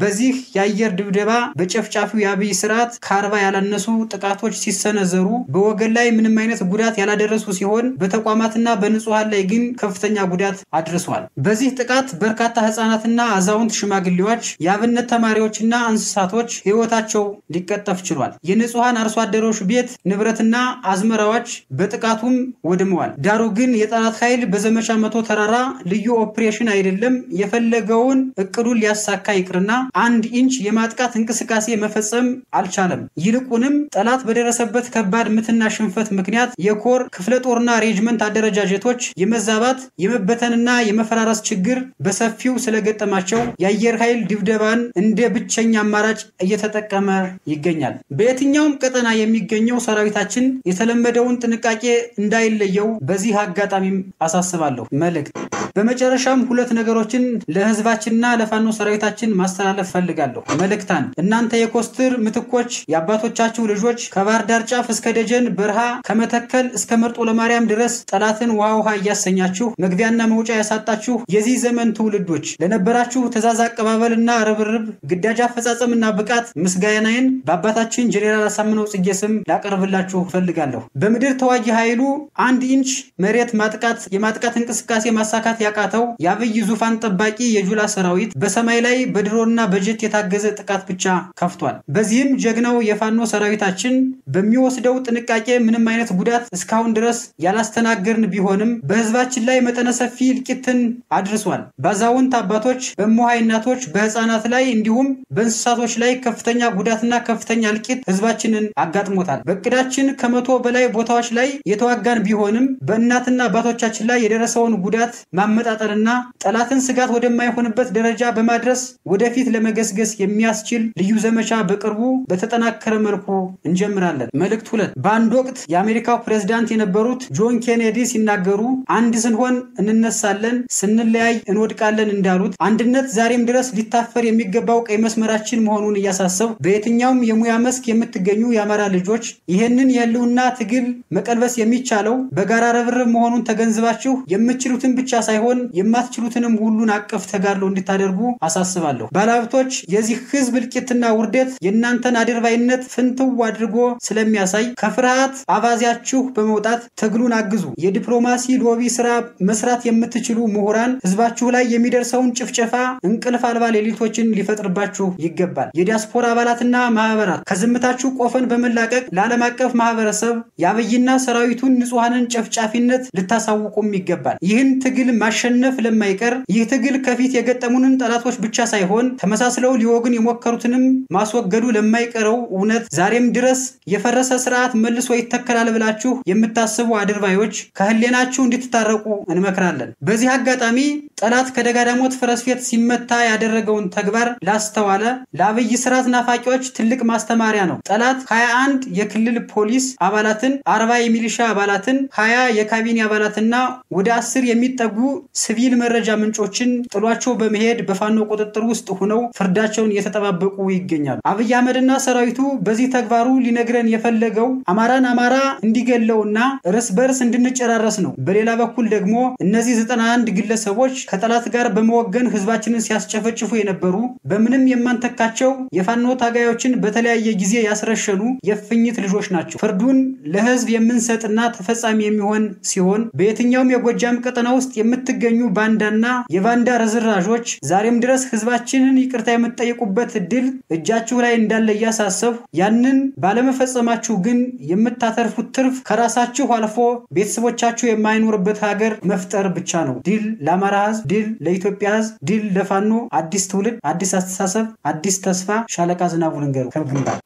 በዚህ የአየር ድብደባ በጨፍጫፊው የአብይ ስርዓት ከአርባ ያላነሱ ጥቃቶች ሲሰነዘሩ በወገን ላይ ምንም አይነት ጉዳት ያላደረሱ ሲሆን በተቋማትና በንጹሐን ላይ ግን ከፍተኛ ጉዳት አድርሷል። በዚህ ጥቃት በርካታ ህጻናትና አዛውንት ሽማግሌዎች፣ የአብነት ተማሪዎችና እንስሳቶች ህይወታቸው ቤታቸው ሊቀጠፍ ችሏል። የንጹሐን አርሶ አደሮች ቤት ንብረትና አዝመራዎች በጥቃቱም ወድመዋል። ዳሩ ግን የጠላት ኃይል በዘመቻ መቶ ተራራ ልዩ ኦፕሬሽን አይደለም የፈለገውን እቅዱን ሊያሳካ ይቅርና አንድ ኢንች የማጥቃት እንቅስቃሴ መፈጸም አልቻለም። ይልቁንም ጠላት በደረሰበት ከባድ ምትና ሽንፈት ምክንያት የኮር ክፍለ ጦርና ሬጅመንት አደረጃጀቶች የመዛባት የመበተንና የመፈራረስ ችግር በሰፊው ስለገጠማቸው የአየር ኃይል ድብደባን እንደ ብቸኛ አማራጭ እየተጠቀመ እየጨመረ ይገኛል። በየትኛውም ቀጠና የሚገኘው ሰራዊታችን የተለመደውን ጥንቃቄ እንዳይለየው በዚህ አጋጣሚም አሳስባለሁ መልእክት። በመጨረሻም ሁለት ነገሮችን ለህዝባችንና ለፋኖ ሰራዊታችን ማስተላለፍ ፈልጋለሁ። መልእክታን እናንተ የኮስትር ምትኮች የአባቶቻችሁ ልጆች ከባህር ዳር ጫፍ እስከ ደጀን በረሃ ከመተከል እስከ መርጦ ለማርያም ድረስ ጠላትን ውሃ ውሃ እያሰኛችሁ መግቢያና መውጫ ያሳጣችሁ የዚህ ዘመን ትውልዶች ለነበራችሁ ትዕዛዝ አቀባበልና ርብርብ ግዳጅ አፈጻጸምና ብቃት ምስጋ ምስጋናዬን በአባታችን ጄኔራል አሳምነው ጽጌ ስም ላቀርብላችሁ እፈልጋለሁ። በምድር ተዋጊ ኃይሉ አንድ ኢንች መሬት ማጥቃት የማጥቃት እንቅስቃሴ ማሳካት ያቃተው የአብይ ዙፋን ጠባቂ የጁላ ሰራዊት በሰማይ ላይ በድሮና በጀት የታገዘ ጥቃት ብቻ ከፍቷል። በዚህም ጀግናው የፋኖ ሰራዊታችን በሚወስደው ጥንቃቄ ምንም አይነት ጉዳት እስካሁን ድረስ ያላስተናገርን ቢሆንም በህዝባችን ላይ መጠነ ሰፊ እልቂትን አድርሷል። በአዛውንት አባቶች፣ በሞሃይ እናቶች፣ በህፃናት ላይ እንዲሁም በእንስሳቶች ላይ ከፍተኛ ጉዳት ጉዳትና ከፍተኛ እልቂት ህዝባችንን አጋጥሞታል። በእቅዳችን ከመቶ በላይ ቦታዎች ላይ የተዋጋን ቢሆንም በእናትና አባቶቻችን ላይ የደረሰውን ጉዳት ማመጣጠርና ጠላትን ስጋት ወደማይሆንበት ደረጃ በማድረስ ወደፊት ለመገስገስ የሚያስችል ልዩ ዘመቻ በቅርቡ በተጠናከረ መልኩ እንጀምራለን። መልእክት ሁለት በአንድ ወቅት የአሜሪካው ፕሬዝዳንት የነበሩት ጆን ኬኔዲ ሲናገሩ አንድ ስንሆን እንነሳለን፣ ስንለያይ እንወድቃለን እንዳሉት አንድነት ዛሬም ድረስ ሊታፈር የሚገባው ቀይ መስመራችን መሆኑን እያሳሰብ በየትኛውም የሙያ መስክ የምትገኙ የአማራ ልጆች ይህንን የህልውና ትግል መቀልበስ የሚቻለው በጋራ ርብርብ መሆኑን ተገንዝባችሁ የምትችሉትን ብቻ ሳይሆን የማትችሉትንም ሁሉን አቀፍ ተጋድሎ እንድታደርጉ አሳስባለሁ። ባለሀብቶች የዚህ ህዝብ እልቂትና ውርደት የእናንተን አድርባይነት ፍንትው አድርጎ ስለሚያሳይ ከፍርሃት አባዚያችሁ በመውጣት ትግሉን አግዙ። የዲፕሎማሲ ሎቢ ስራ መስራት የምትችሉ ምሁራን ህዝባችሁ ላይ የሚደርሰውን ጭፍጨፋ እንቅልፍ አልባ ሌሊቶችን ሊፈጥርባችሁ ይገባል። የዲያስፖራ አባላት ተቋማትና ማህበራት ከዝምታችሁ ቆፈን በመላቀቅ ለዓለም አቀፍ ማህበረሰብ የአብይና ሰራዊቱን ንጹሐንን ጨፍጫፊነት ልታሳውቁም ይገባል። ይህን ትግል ማሸነፍ ለማይቀር ይህ ትግል ከፊት የገጠሙንን ጠላቶች ብቻ ሳይሆን ተመሳስለው ሊወግን የሞከሩትንም ማስወገዱ ለማይቀረው እውነት ዛሬም ድረስ የፈረሰ ስርዓት መልሶ ይተከላል ብላችሁ የምታስቡ አድርባዮች ከህሌናችሁ እንድትታረቁ እንመክራለን። በዚህ አጋጣሚ ጠላት ከደጋዳሞት ፍረስፌት ሲመታ ያደረገውን ተግባር ላስተዋለ ለአብይ ስርዓት ናፋቂ ታጣቂዎች ትልቅ ማስተማሪያ ነው። ጠላት 21 የክልል ፖሊስ አባላትን፣ 40 የሚሊሻ አባላትን፣ 20 የካቢኔ አባላትና ወደ አስር የሚጠጉ ሲቪል መረጃ ምንጮችን ጥሏቸው በመሄድ በፋኖ ቁጥጥር ውስጥ ሆነው ፍርዳቸውን እየተጠባበቁ ይገኛሉ። አብይ አህመድና ሰራዊቱ በዚህ ተግባሩ ሊነግረን የፈለገው አማራን አማራ እንዲገለውና እርስ በርስ እንድንጨራረስ ነው። በሌላ በኩል ደግሞ እነዚህ 91 ግለሰቦች ከጠላት ጋር በመወገን ህዝባችንን ሲያስጨፈጭፉ የነበሩ በምንም የማንተካቸው የፋኖ ታጋ ታጋዮችን በተለያየ ጊዜ ያስረሸኑ የፍኝት ልጆች ናቸው። ፍርዱን ለህዝብ የምንሰጥና ተፈጻሚ የሚሆን ሲሆን በየትኛውም የጎጃም ቀጠና ውስጥ የምትገኙ ባንዳና የባንዳ ርዝራዦች ዛሬም ድረስ ህዝባችንን ይቅርታ የምትጠይቁበት እድል እጃችሁ ላይ እንዳለ እያሳሰብ ያንን ባለመፈጸማችሁ ግን የምታተርፉት ትርፍ ከራሳችሁ አልፎ ቤተሰቦቻችሁ የማይኖርበት ሀገር መፍጠር ብቻ ነው። ድል ለአማራ ህዝብ፣ ድል ለኢትዮጵያ ህዝብ፣ ድል ለፋኖ። አዲስ ትውልድ፣ አዲስ አስተሳሰብ፣ አዲስ ተስፋ። ሻለቃ ዝናብ 만나보는 게배부니다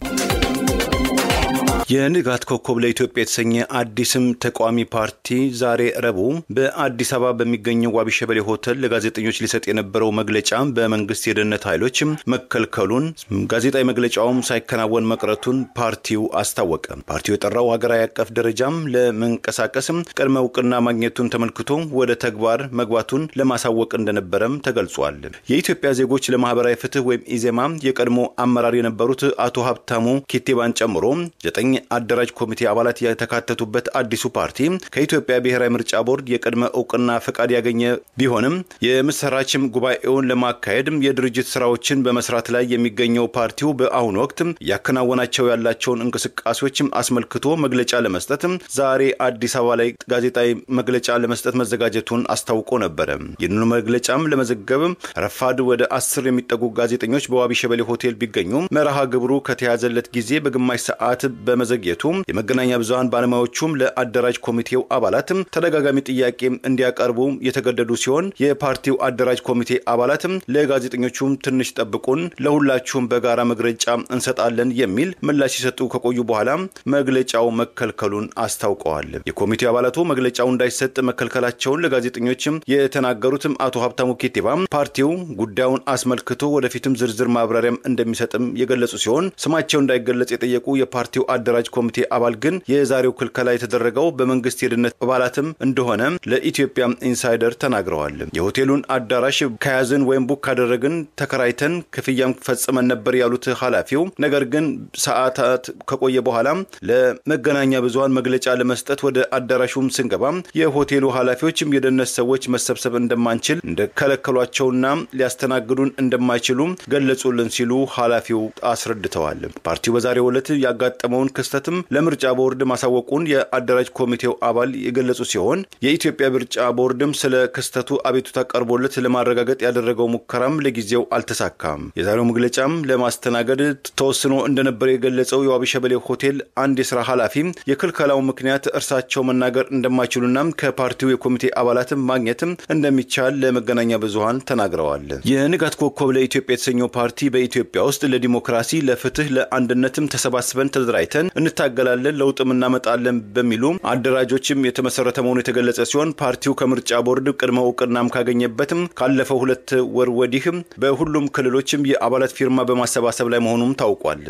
የንጋት ኮከብ ለኢትዮጵያ የተሰኘ አዲስም ተቃዋሚ ፓርቲ ዛሬ ረቡዕ በአዲስ አበባ በሚገኘው ዋቢ ሸበሌ ሆቴል ለጋዜጠኞች ሊሰጥ የነበረው መግለጫ በመንግስት የደህንነት ኃይሎች መከልከሉን፣ ጋዜጣዊ መግለጫውም ሳይከናወን መቅረቱን ፓርቲው አስታወቀ። ፓርቲው የጠራው ሀገራዊ አቀፍ ደረጃም ለመንቀሳቀስም ቅድመ እውቅና ማግኘቱን ተመልክቶ ወደ ተግባር መግባቱን ለማሳወቅ እንደነበረም ተገልጿል። የኢትዮጵያ ዜጎች ለማህበራዊ ፍትህ ወይም ኢዜማ የቀድሞ አመራር የነበሩት አቶ ሀብታሙ ኬቴባን ጨምሮ ዘጠኝ አደራጅ ኮሚቴ አባላት የተካተቱበት አዲሱ ፓርቲ ከኢትዮጵያ ብሔራዊ ምርጫ ቦርድ የቅድመ እውቅና ፈቃድ ያገኘ ቢሆንም የምስራችም ጉባኤውን ለማካሄድ የድርጅት ስራዎችን በመስራት ላይ የሚገኘው ፓርቲው በአሁኑ ወቅት ያከናወናቸው ያላቸውን እንቅስቃሴዎች አስመልክቶ መግለጫ ለመስጠት ዛሬ አዲስ አበባ ላይ ጋዜጣዊ መግለጫ ለመስጠት መዘጋጀቱን አስታውቆ ነበረ። ይህንኑ መግለጫም ለመዘገብ ረፋድ ወደ አስር የሚጠጉ ጋዜጠኞች በዋቢ ሸበሌ ሆቴል ቢገኙም መርሃ ግብሩ ከተያዘለት ጊዜ በግማሽ ሰዓት በመ መዘግየቱም የመገናኛ ብዙሀን ባለሙያዎቹም ለአደራጅ ኮሚቴው አባላትም ተደጋጋሚ ጥያቄ እንዲያቀርቡ የተገደዱ ሲሆን የፓርቲው አደራጅ ኮሚቴ አባላትም ለጋዜጠኞቹም ትንሽ ጠብቁን፣ ለሁላችሁም በጋራ መግለጫ እንሰጣለን የሚል ምላሽ ሲሰጡ ከቆዩ በኋላ መግለጫው መከልከሉን አስታውቀዋል። የኮሚቴው አባላቱ መግለጫው እንዳይሰጥ መከልከላቸውን ለጋዜጠኞችም የተናገሩትም አቶ ሀብታሙ ኬቴባ ፓርቲው ጉዳዩን አስመልክቶ ወደፊትም ዝርዝር ማብራሪያም እንደሚሰጥም የገለጹ ሲሆን ስማቸው እንዳይገለጽ የጠየቁ የፓርቲው አደራጅ አስራጅ ኮሚቴ አባል ግን የዛሬው ክልከላ የተደረገው በመንግስት የደህንነት አባላትም እንደሆነ ለኢትዮጵያ ኢንሳይደር ተናግረዋል። የሆቴሉን አዳራሽ ከያዝን ወይም ቡክ ካደረግን ተከራይተን ክፍያም ፈጽመን ነበር ያሉት ኃላፊው፣ ነገር ግን ሰዓታት ከቆየ በኋላ ለመገናኛ ብዙሀን መግለጫ ለመስጠት ወደ አዳራሹም ስንገባ የሆቴሉ ኃላፊዎችም የደህንነት ሰዎች መሰብሰብ እንደማንችል እንደከለከሏቸውና ሊያስተናግዱን እንደማይችሉ ገለጹልን ሲሉ ኃላፊው አስረድተዋል። ፓርቲው በዛሬው ዕለት ያጋጠመውን ክስተትም ለምርጫ ቦርድ ማሳወቁን የአደራጅ ኮሚቴው አባል የገለጹ ሲሆን የኢትዮጵያ ምርጫ ቦርድም ስለ ክስተቱ አቤቱታ ቀርቦለት ለማረጋገጥ ያደረገው ሙከራም ለጊዜው አልተሳካም። የዛሬው መግለጫም ለማስተናገድ ተወስኖ እንደነበር የገለጸው የዋቢሸበሌ ሆቴል አንድ የስራ ኃላፊ የክልከላው ምክንያት እርሳቸው መናገር እንደማይችሉና ከፓርቲው የኮሚቴ አባላትም ማግኘትም እንደሚቻል ለመገናኛ ብዙሀን ተናግረዋል። የንጋት ኮከብ ለኢትዮጵያ የተሰኘው ፓርቲ በኢትዮጵያ ውስጥ ለዲሞክራሲ፣ ለፍትህ፣ ለአንድነትም ተሰባስበን ተደራጅተን እንታገላለን፣ ለውጥም እናመጣለን በሚሉ አደራጆችም የተመሰረተ መሆኑ የተገለጸ ሲሆን ፓርቲው ከምርጫ ቦርድ ቅድመ እውቅናም ካገኘበትም ካለፈው ሁለት ወር ወዲህም በሁሉም ክልሎችም የአባላት ፊርማ በማሰባሰብ ላይ መሆኑም ታውቋል።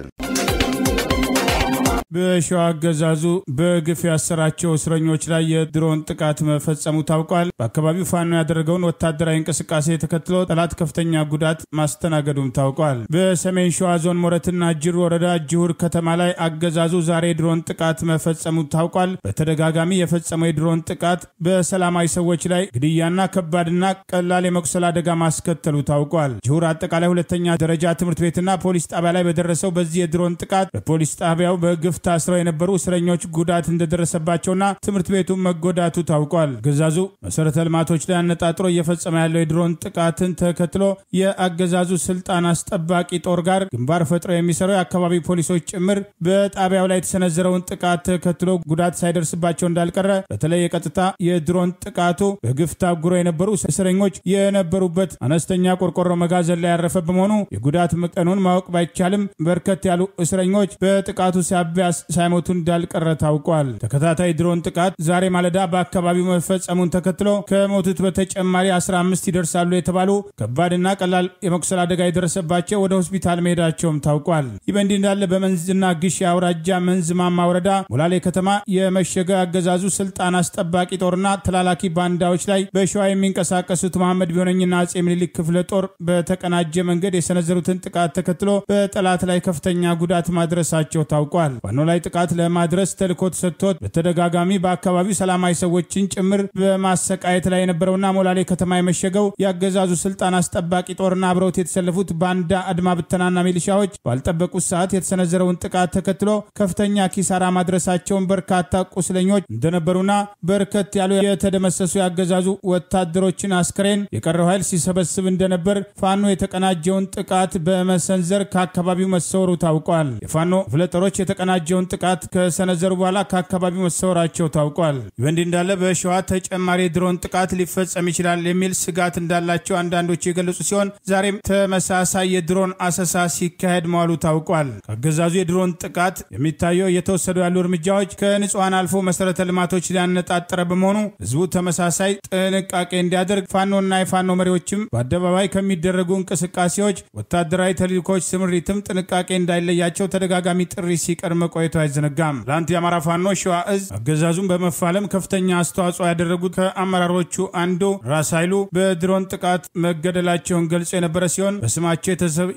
በሸዋ አገዛዙ በግፍ ያሰራቸው እስረኞች ላይ የድሮን ጥቃት መፈጸሙ ታውቋል። በአካባቢው ፋኖ ያደረገውን ወታደራዊ እንቅስቃሴ ተከትሎ ጠላት ከፍተኛ ጉዳት ማስተናገዱም ታውቋል። በሰሜን ሸዋ ዞን ሞረትና ጅሩ ወረዳ ጅሁር ከተማ ላይ አገዛዙ ዛሬ ድሮን ጥቃት መፈጸሙ ታውቋል። በተደጋጋሚ የፈጸመው የድሮን ጥቃት በሰላማዊ ሰዎች ላይ ግድያና ከባድና ቀላል የመቁሰል አደጋ ማስከተሉ ታውቋል። ጅሁር አጠቃላይ ሁለተኛ ደረጃ ትምህርት ቤትና ፖሊስ ጣቢያ ላይ በደረሰው በዚህ የድሮን ጥቃት በፖሊስ ጣቢያው በግፍ ታስረው የነበሩ እስረኞች ጉዳት እንደደረሰባቸውና ትምህርት ቤቱ መጎዳቱ ታውቋል። ግዛዙ መሰረተ ልማቶች ላይ አነጣጥሮ እየፈጸመ ያለው የድሮን ጥቃትን ተከትሎ የአገዛዙ ስልጣን አስጠባቂ ጦር ጋር ግንባር ፈጥረው የሚሰሩ የአካባቢ ፖሊሶች ጭምር በጣቢያው ላይ የተሰነዘረውን ጥቃት ተከትሎ ጉዳት ሳይደርስባቸው እንዳልቀረ በተለይ የቀጥታ የድሮን ጥቃቱ በግፍ ታጉሮ የነበሩ እስረኞች የነበሩበት አነስተኛ ቆርቆሮ መጋዘን ላይ ያረፈ በመሆኑ የጉዳት መጠኑን ማወቅ ባይቻልም በርከት ያሉ እስረኞች በጥቃቱ ሳቢያ ኢሳያስ ሳይሞቱ እንዳልቀረ ታውቋል። ተከታታይ ድሮን ጥቃት ዛሬ ማለዳ በአካባቢው መፈጸሙን ተከትሎ ከሞቱት በተጨማሪ 15 ይደርሳሉ የተባሉ ከባድና ቀላል የመቁሰል አደጋ የደረሰባቸው ወደ ሆስፒታል መሄዳቸውም ታውቋል። ይህ በእንዲህ እንዳለ በመንዝና ግሽ የአውራጃ መንዝ ማማ ወረዳ ሞላሌ ከተማ የመሸገ አገዛዙ ስልጣን አስጠባቂ ጦርና ተላላኪ ባንዳዎች ላይ በሸዋ የሚንቀሳቀሱት መሐመድ ቢሆነኝና አጼ ምኒልክ ክፍለ ጦር በተቀናጀ መንገድ የሰነዘሩትን ጥቃት ተከትሎ በጠላት ላይ ከፍተኛ ጉዳት ማድረሳቸው ታውቋል። ዋና ፋኖ ላይ ጥቃት ለማድረስ ተልኮ ተሰጥቶት በተደጋጋሚ በአካባቢው ሰላማዊ ሰዎችን ጭምር በማሰቃየት ላይ የነበረውና ሞላሌ ከተማ የመሸገው የአገዛዙ ስልጣን አስጠባቂ ጦርና አብረውት የተሰለፉት ባንዳ አድማ ብተናና ሚሊሻዎች ባልጠበቁት ሰዓት የተሰነዘረውን ጥቃት ተከትሎ ከፍተኛ ኪሳራ ማድረሳቸውን በርካታ ቁስለኞች እንደነበሩና በርከት ያሉ የተደመሰሱ የአገዛዙ ወታደሮችን አስክሬን የቀረው ኃይል ሲሰበስብ እንደነበር ፋኖ የተቀናጀውን ጥቃት በመሰንዘር ከአካባቢው መሰወሩ ታውቋል። የፋኖ ፍለጠሮች የተቀናጀ ያደራጀውን ጥቃት ከሰነዘሩ በኋላ ከአካባቢው መሰወራቸው ታውቋል። ይህ እንዲህ እንዳለ በሸዋ ተጨማሪ ድሮን ጥቃት ሊፈጸም ይችላል የሚል ስጋት እንዳላቸው አንዳንዶች የገለጹ ሲሆን ዛሬም ተመሳሳይ የድሮን አሰሳ ሲካሄድ መዋሉ ታውቋል። ከአገዛዙ የድሮን ጥቃት የሚታየው እየተወሰዱ ያሉ እርምጃዎች ከንጹሐን አልፎ መሰረተ ልማቶች ሊያነጣጠረ በመሆኑ ህዝቡ ተመሳሳይ ጥንቃቄ እንዲያደርግ ፋኖና የፋኖ መሪዎችም በአደባባይ ከሚደረጉ እንቅስቃሴዎች፣ ወታደራዊ ተልእኮች ስምሪትም ጥንቃቄ እንዳይለያቸው ተደጋጋሚ ጥሪ ሲቀር መቆ መቆየቱ አይዘነጋም። ትላንት የአማራ ፋኖ ሸዋ እዝ አገዛዙን በመፋለም ከፍተኛ አስተዋጽኦ ያደረጉት ከአመራሮቹ አንዱ ራስ ኃይሉ በድሮን ጥቃት መገደላቸውን ገልጾ የነበረ ሲሆን በስማቸው የተሰብ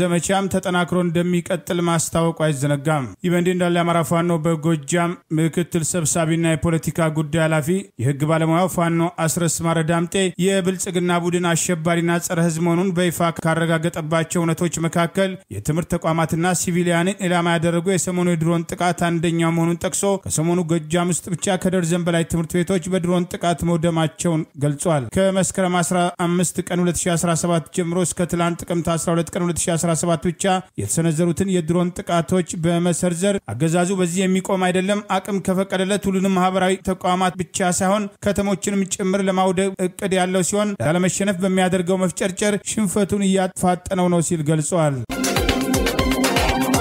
ዘመቻም ተጠናክሮ እንደሚቀጥል ማስታወቁ አይዘነጋም። ይህ በእንዲህ እንዳለ የአማራ ፋኖ በጎጃም ምክትል ሰብሳቢና የፖለቲካ ጉዳይ ኃላፊ የህግ ባለሙያው ፋኖ አስረስ ማረ ዳምጤ የብልጽግና ቡድን አሸባሪና ጸረ ህዝብ መሆኑን በይፋ ካረጋገጠባቸው እውነቶች መካከል የትምህርት ተቋማትና ሲቪሊያንን ኢላማ ያደረጉ የሰሞኑ የድሮን ጥቃት አንደኛው መሆኑን ጠቅሶ ከሰሞኑ ጎጃም ውስጥ ብቻ ከደርዘን በላይ ትምህርት ቤቶች በድሮን ጥቃት መውደማቸውን ገልጿል። ከመስከረም 15 ቀን 2017 ጀምሮ እስከ ትላንት ጥቅምት 12 ቀን 2017 ብቻ የተሰነዘሩትን የድሮን ጥቃቶች በመሰርዘር አገዛዙ በዚህ የሚቆም አይደለም፣ አቅም ከፈቀደለት ሁሉንም ማህበራዊ ተቋማት ብቻ ሳይሆን ከተሞችንም ጭምር ለማውደብ እቅድ ያለው ሲሆን ላለመሸነፍ በሚያደርገው መፍጨርጨር ሽንፈቱን እያፋጠነው ነው ሲል ገልጿል።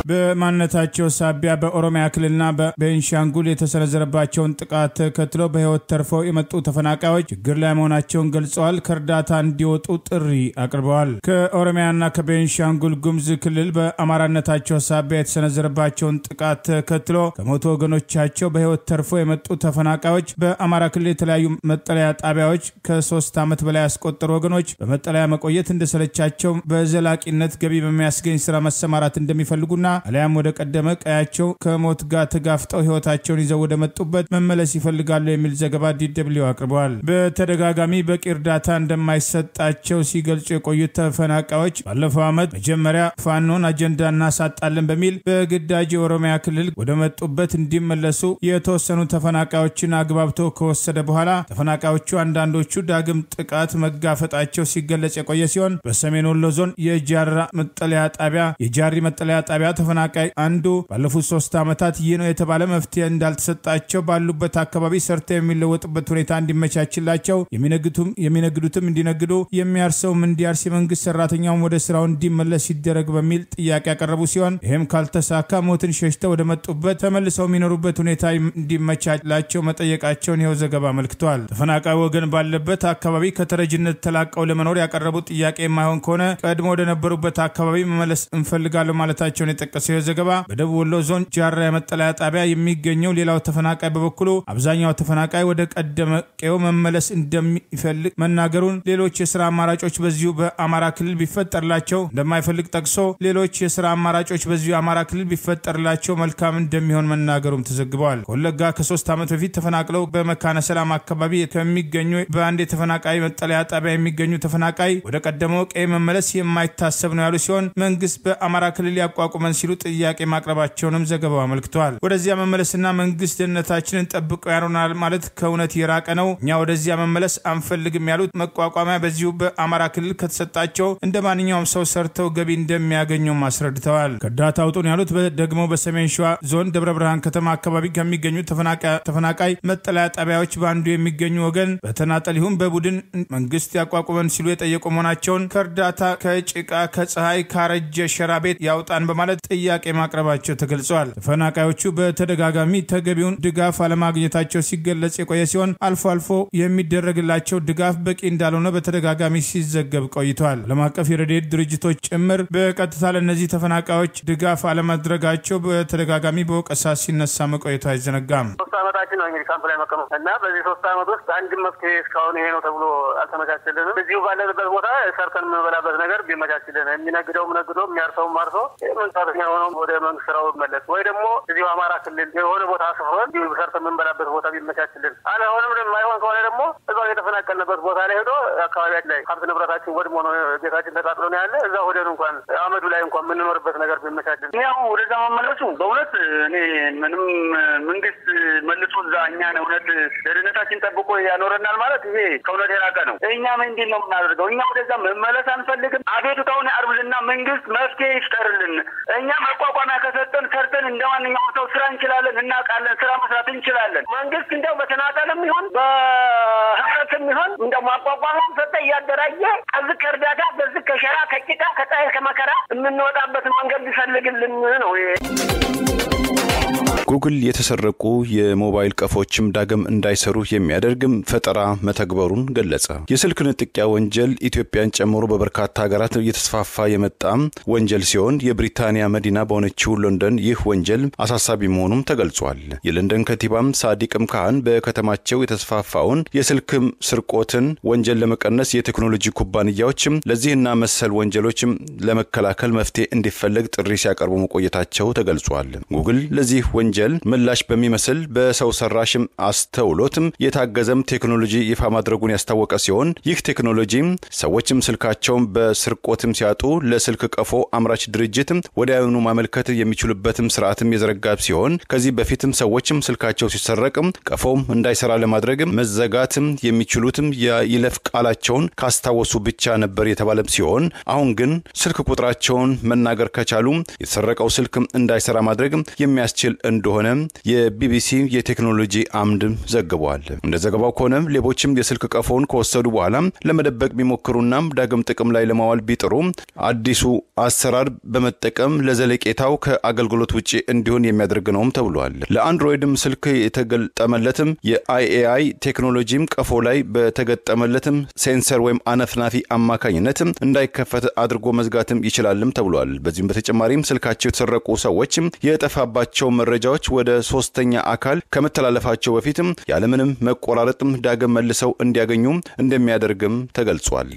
በማንነታቸው ሳቢያ በኦሮሚያ ክልልና በቤንሻንጉል የተሰነዘረባቸውን ጥቃት ተከትሎ በህይወት ተርፈው የመጡ ተፈናቃዮች ችግር ላይ መሆናቸውን ገልጸዋል። ከእርዳታ እንዲወጡ ጥሪ አቅርበዋል። ከኦሮሚያና ከቤንሻንጉል ጉምዝ ክልል በአማራነታቸው ሳቢያ የተሰነዘረባቸውን ጥቃት ተከትሎ ከሞቱ ወገኖቻቸው በህይወት ተርፎ የመጡ ተፈናቃዮች በአማራ ክልል የተለያዩ መጠለያ ጣቢያዎች ከሶስት ዓመት በላይ ያስቆጠሩ ወገኖች በመጠለያ መቆየት እንደሰለቻቸው በዘላቂነት ገቢ በሚያስገኝ ስራ መሰማራት እንደሚፈልጉና አሊያም ወደ ቀደመ ቀያቸው ከሞት ጋር ተጋፍጠው ህይወታቸውን ይዘው ወደ መጡበት መመለስ ይፈልጋሉ የሚል ዘገባ ዲደብሊው አቅርበዋል። በተደጋጋሚ በቂ እርዳታ እንደማይሰጣቸው ሲገልጹ የቆዩት ተፈናቃዮች ባለፈው ዓመት መጀመሪያ ፋኖን አጀንዳ እናሳጣለን በሚል በግዳጅ የኦሮሚያ ክልል ወደ መጡበት እንዲመለሱ የተወሰኑ ተፈናቃዮችን አግባብቶ ከወሰደ በኋላ ተፈናቃዮቹ አንዳንዶቹ ዳግም ጥቃት መጋፈጣቸው ሲገለጽ የቆየ ሲሆን በሰሜን ወሎ ዞን የጃራ መጠለያ ጣቢያ የጃሪ መጠለያ ጣቢያ ተፈናቃይ አንዱ ባለፉት ሶስት ዓመታት ይህ ነው የተባለ መፍትሄ እንዳልተሰጣቸው ባሉበት አካባቢ ሰርተው የሚለወጡበት ሁኔታ እንዲመቻችላቸው የሚነግዱትም እንዲነግዱ የሚያርሰውም እንዲያርስ የመንግስት ሰራተኛውም ወደ ስራው እንዲመለስ ሲደረግ በሚል ጥያቄ ያቀረቡ ሲሆን ይህም ካልተሳካ ሞትን ሸሽተው ወደ መጡበት ተመልሰው የሚኖሩበት ሁኔታ እንዲመቻላቸው መጠየቃቸውን ይኸው ዘገባ አመልክቷል። ተፈናቃይ ወገን ባለበት አካባቢ ከተረጅነት ተላቀው ለመኖር ያቀረቡት ጥያቄ የማይሆን ከሆነ ቀድሞ ወደነበሩበት አካባቢ መመለስ እንፈልጋለሁ ማለታቸውን የጠቀ በተጠቀሰው ዘገባ በደቡብ ወሎ ዞን ጃራ የመጠለያ ጣቢያ የሚገኘው ሌላው ተፈናቃይ በበኩሉ አብዛኛው ተፈናቃይ ወደ ቀደመ ቀዬው መመለስ እንደሚፈልግ መናገሩን፣ ሌሎች የስራ አማራጮች በዚሁ በአማራ ክልል ቢፈጠርላቸው እንደማይፈልግ ጠቅሶ ሌሎች የስራ አማራጮች በዚሁ አማራ ክልል ቢፈጠርላቸው መልካም እንደሚሆን መናገሩም ተዘግበዋል። ከወለጋ ከሶስት ዓመት በፊት ተፈናቅለው በመካነ ሰላም አካባቢ ከሚገኙ በአንድ የተፈናቃይ መጠለያ ጣቢያ የሚገኙ ተፈናቃይ ወደ ቀደመው ቀዬ መመለስ የማይታሰብ ነው ያሉ ሲሆን መንግስት በአማራ ክልል ያቋቁመን ሲሉ ሲሉ ጥያቄ ማቅረባቸውንም ዘገባው አመልክቷል። ወደዚያ መመለስና መንግስት ደህንነታችንን ጠብቀው ያኖናል ማለት ከእውነት የራቀ ነው። እኛ ወደዚያ መመለስ አንፈልግም ያሉት መቋቋሚያ በዚሁ በአማራ ክልል ከተሰጣቸው እንደ ማንኛውም ሰው ሰርተው ገቢ እንደሚያገኙም አስረድተዋል። ከእርዳታ አውጡን ያሉት ደግሞ በሰሜን ሸዋ ዞን ደብረ ብርሃን ከተማ አካባቢ ከሚገኙ ተፈናቃይ መጠለያ ጣቢያዎች በአንዱ የሚገኙ ወገን በተናጠል ይሁን በቡድን መንግስት ያቋቁመን ሲሉ የጠየቁ መሆናቸውን ከእርዳታ ከጭቃ ከፀሐይ ካረጀ ሸራ ቤት ያውጣን በማለት ጥያቄ ማቅረባቸው ተገልጿል። ተፈናቃዮቹ በተደጋጋሚ ተገቢውን ድጋፍ አለማግኘታቸው ሲገለጽ የቆየ ሲሆን አልፎ አልፎ የሚደረግላቸው ድጋፍ በቂ እንዳልሆነ በተደጋጋሚ ሲዘገብ ቆይቷል። ዓለም አቀፍ የረድኤት ድርጅቶች ጭምር በቀጥታ ለእነዚህ ተፈናቃዮች ድጋፍ አለማድረጋቸው በተደጋጋሚ በወቀሳ ሲነሳ መቆየቱ አይዘነጋም። ሶስት ዓመታችን ነው እንግዲህ ካምፕ ላይ መቀመጥ እና በዚህ ሶስት ዓመት ውስጥ አንድም መፍትሄ እስካሁን ይሄ ነው ተብሎ አልተመቻችልንም። እዚሁ ባለንበት ቦታ ሰርተን የምንበላበት ነገር ቢመቻችልን የሚነግደውም ነግዶ የሚያርሰውም አርሶ የምንሰር ፈቃደኛ ሆነው ወደ መንግስት ስራው መለስ ወይ ደግሞ እዚሁ አማራ ክልል የሆነ ቦታ አስፍሮን ሰርተ የምንበላበት ቦታ ቢመቻችልን፣ አለሆንም የማይሆን ከሆነ ደግሞ እዛው የተፈናቀልንበት ቦታ ላይ ሄዶ አካባቢያችን ላይ ሀብት ንብረታችን ወድሞ ነው ቤታችን ተቃጥሎ ነው ያለ እዛ ሆደን እንኳን አመዱ ላይ እንኳን የምንኖርበት ነገር ቢመቻችል ያው ወደዛ መመለሱ በእውነት እኔ ምንም መንግስት መልሶ እዛ እኛን እውነት ደህንነታችን ጠብቆ ያኖረናል ማለት ይሄ ከእውነት የራቀ ነው። እኛ እንዴት ነው የምናደርገው? እኛ ወደዛ መመለስ አንፈልግም። አቤቱታውን አርብልና መንግስት መፍትሄ ይፍጠርልን። እኛ መቋቋሚያ ከሰጠን ሰርተን እንደ ማንኛውም ሰው ስራ እንችላለን፣ እናውቃለን፣ ስራ መስራት እንችላለን። መንግስት እንደው በተናጠልም ይሁን በህብረትም ይሁን እንደ ማቋቋሚያም ሰጠ እያደራጀ ከዚህ ከእርዳታ በዚህ ከሸራ ከጭቃ ከፀሐይ ከመከራ የምንወጣበት መንገድ ይፈልግልን ነው። ጉግል የተሰረቁ የሞባይል ቀፎችም ዳግም እንዳይሰሩ የሚያደርግም ፈጠራ መተግበሩን ገለጸ። የስልክ ንጥቂያ ወንጀል ኢትዮጵያን ጨምሮ በበርካታ ሀገራት እየተስፋፋ የመጣም ወንጀል ሲሆን የብሪታንያ መዲና በሆነችው ሎንደን ይህ ወንጀል አሳሳቢ መሆኑም ተገልጿል። የለንደን ከንቲባም ሳዲቅም ካህን በከተማቸው የተስፋፋውን የስልክ ስርቆትን ወንጀል ለመቀነስ የቴክኖሎጂ ኩባንያዎችም ለዚህና መሰል ወንጀሎችም ለመከላከል መፍትሄ እንዲፈለግ ጥሪ ሲያቀርቡ መቆየታቸው ተገልጿል። ጉግል ለዚህ ወንጀል ወንጀል ምላሽ በሚመስል በሰው ሰራሽም አስተውሎትም የታገዘም ቴክኖሎጂ ይፋ ማድረጉን ያስታወቀ ሲሆን ይህ ቴክኖሎጂም ሰዎችም ስልካቸውን በስርቆትም ሲያጡ ለስልክ ቀፎ አምራች ድርጅት ወዲያውኑ ማመልከት የሚችሉበትም ስርዓትም የዘረጋ ሲሆን ከዚህ በፊትም ሰዎችም ስልካቸው ሲሰረቅም ቀፎም እንዳይሰራ ለማድረግም መዘጋትም የሚችሉትም የይለፍ ቃላቸውን ካስታወሱ ብቻ ነበር የተባለም ሲሆን አሁን ግን ስልክ ቁጥራቸውን መናገር ከቻሉ የተሰረቀው ስልክ እንዳይሰራ ማድረግ የሚያስችል እንደ እንደሆነ የቢቢሲ የቴክኖሎጂ አምድ ዘግቧል። እንደ ዘገባው ከሆነ ሌቦችም የስልክ ቀፎውን ከወሰዱ በኋላ ለመደበቅ ቢሞክሩና ዳግም ጥቅም ላይ ለማዋል ቢጥሩ አዲሱ አሰራር በመጠቀም ለዘለቄታው ከአገልግሎት ውጭ እንዲሆን የሚያደርግ ነውም ተብሏል። ለአንድሮይድም ስልክ የተገጠመለትም የአይኤአይ ቴክኖሎጂም ቀፎ ላይ በተገጠመለትም ሴንሰር ወይም አነፍናፊ አማካኝነት እንዳይከፈት አድርጎ መዝጋትም ይችላልም ተብሏል። በዚህም በተጨማሪም ስልካቸው የተሰረቁ ሰዎች የጠፋባቸው መረጃዎች መረጃዎች ወደ ሶስተኛ አካል ከመተላለፋቸው በፊትም ያለምንም መቆራረጥም ዳግም መልሰው እንዲያገኙም እንደሚያደርግም ተገልጿል።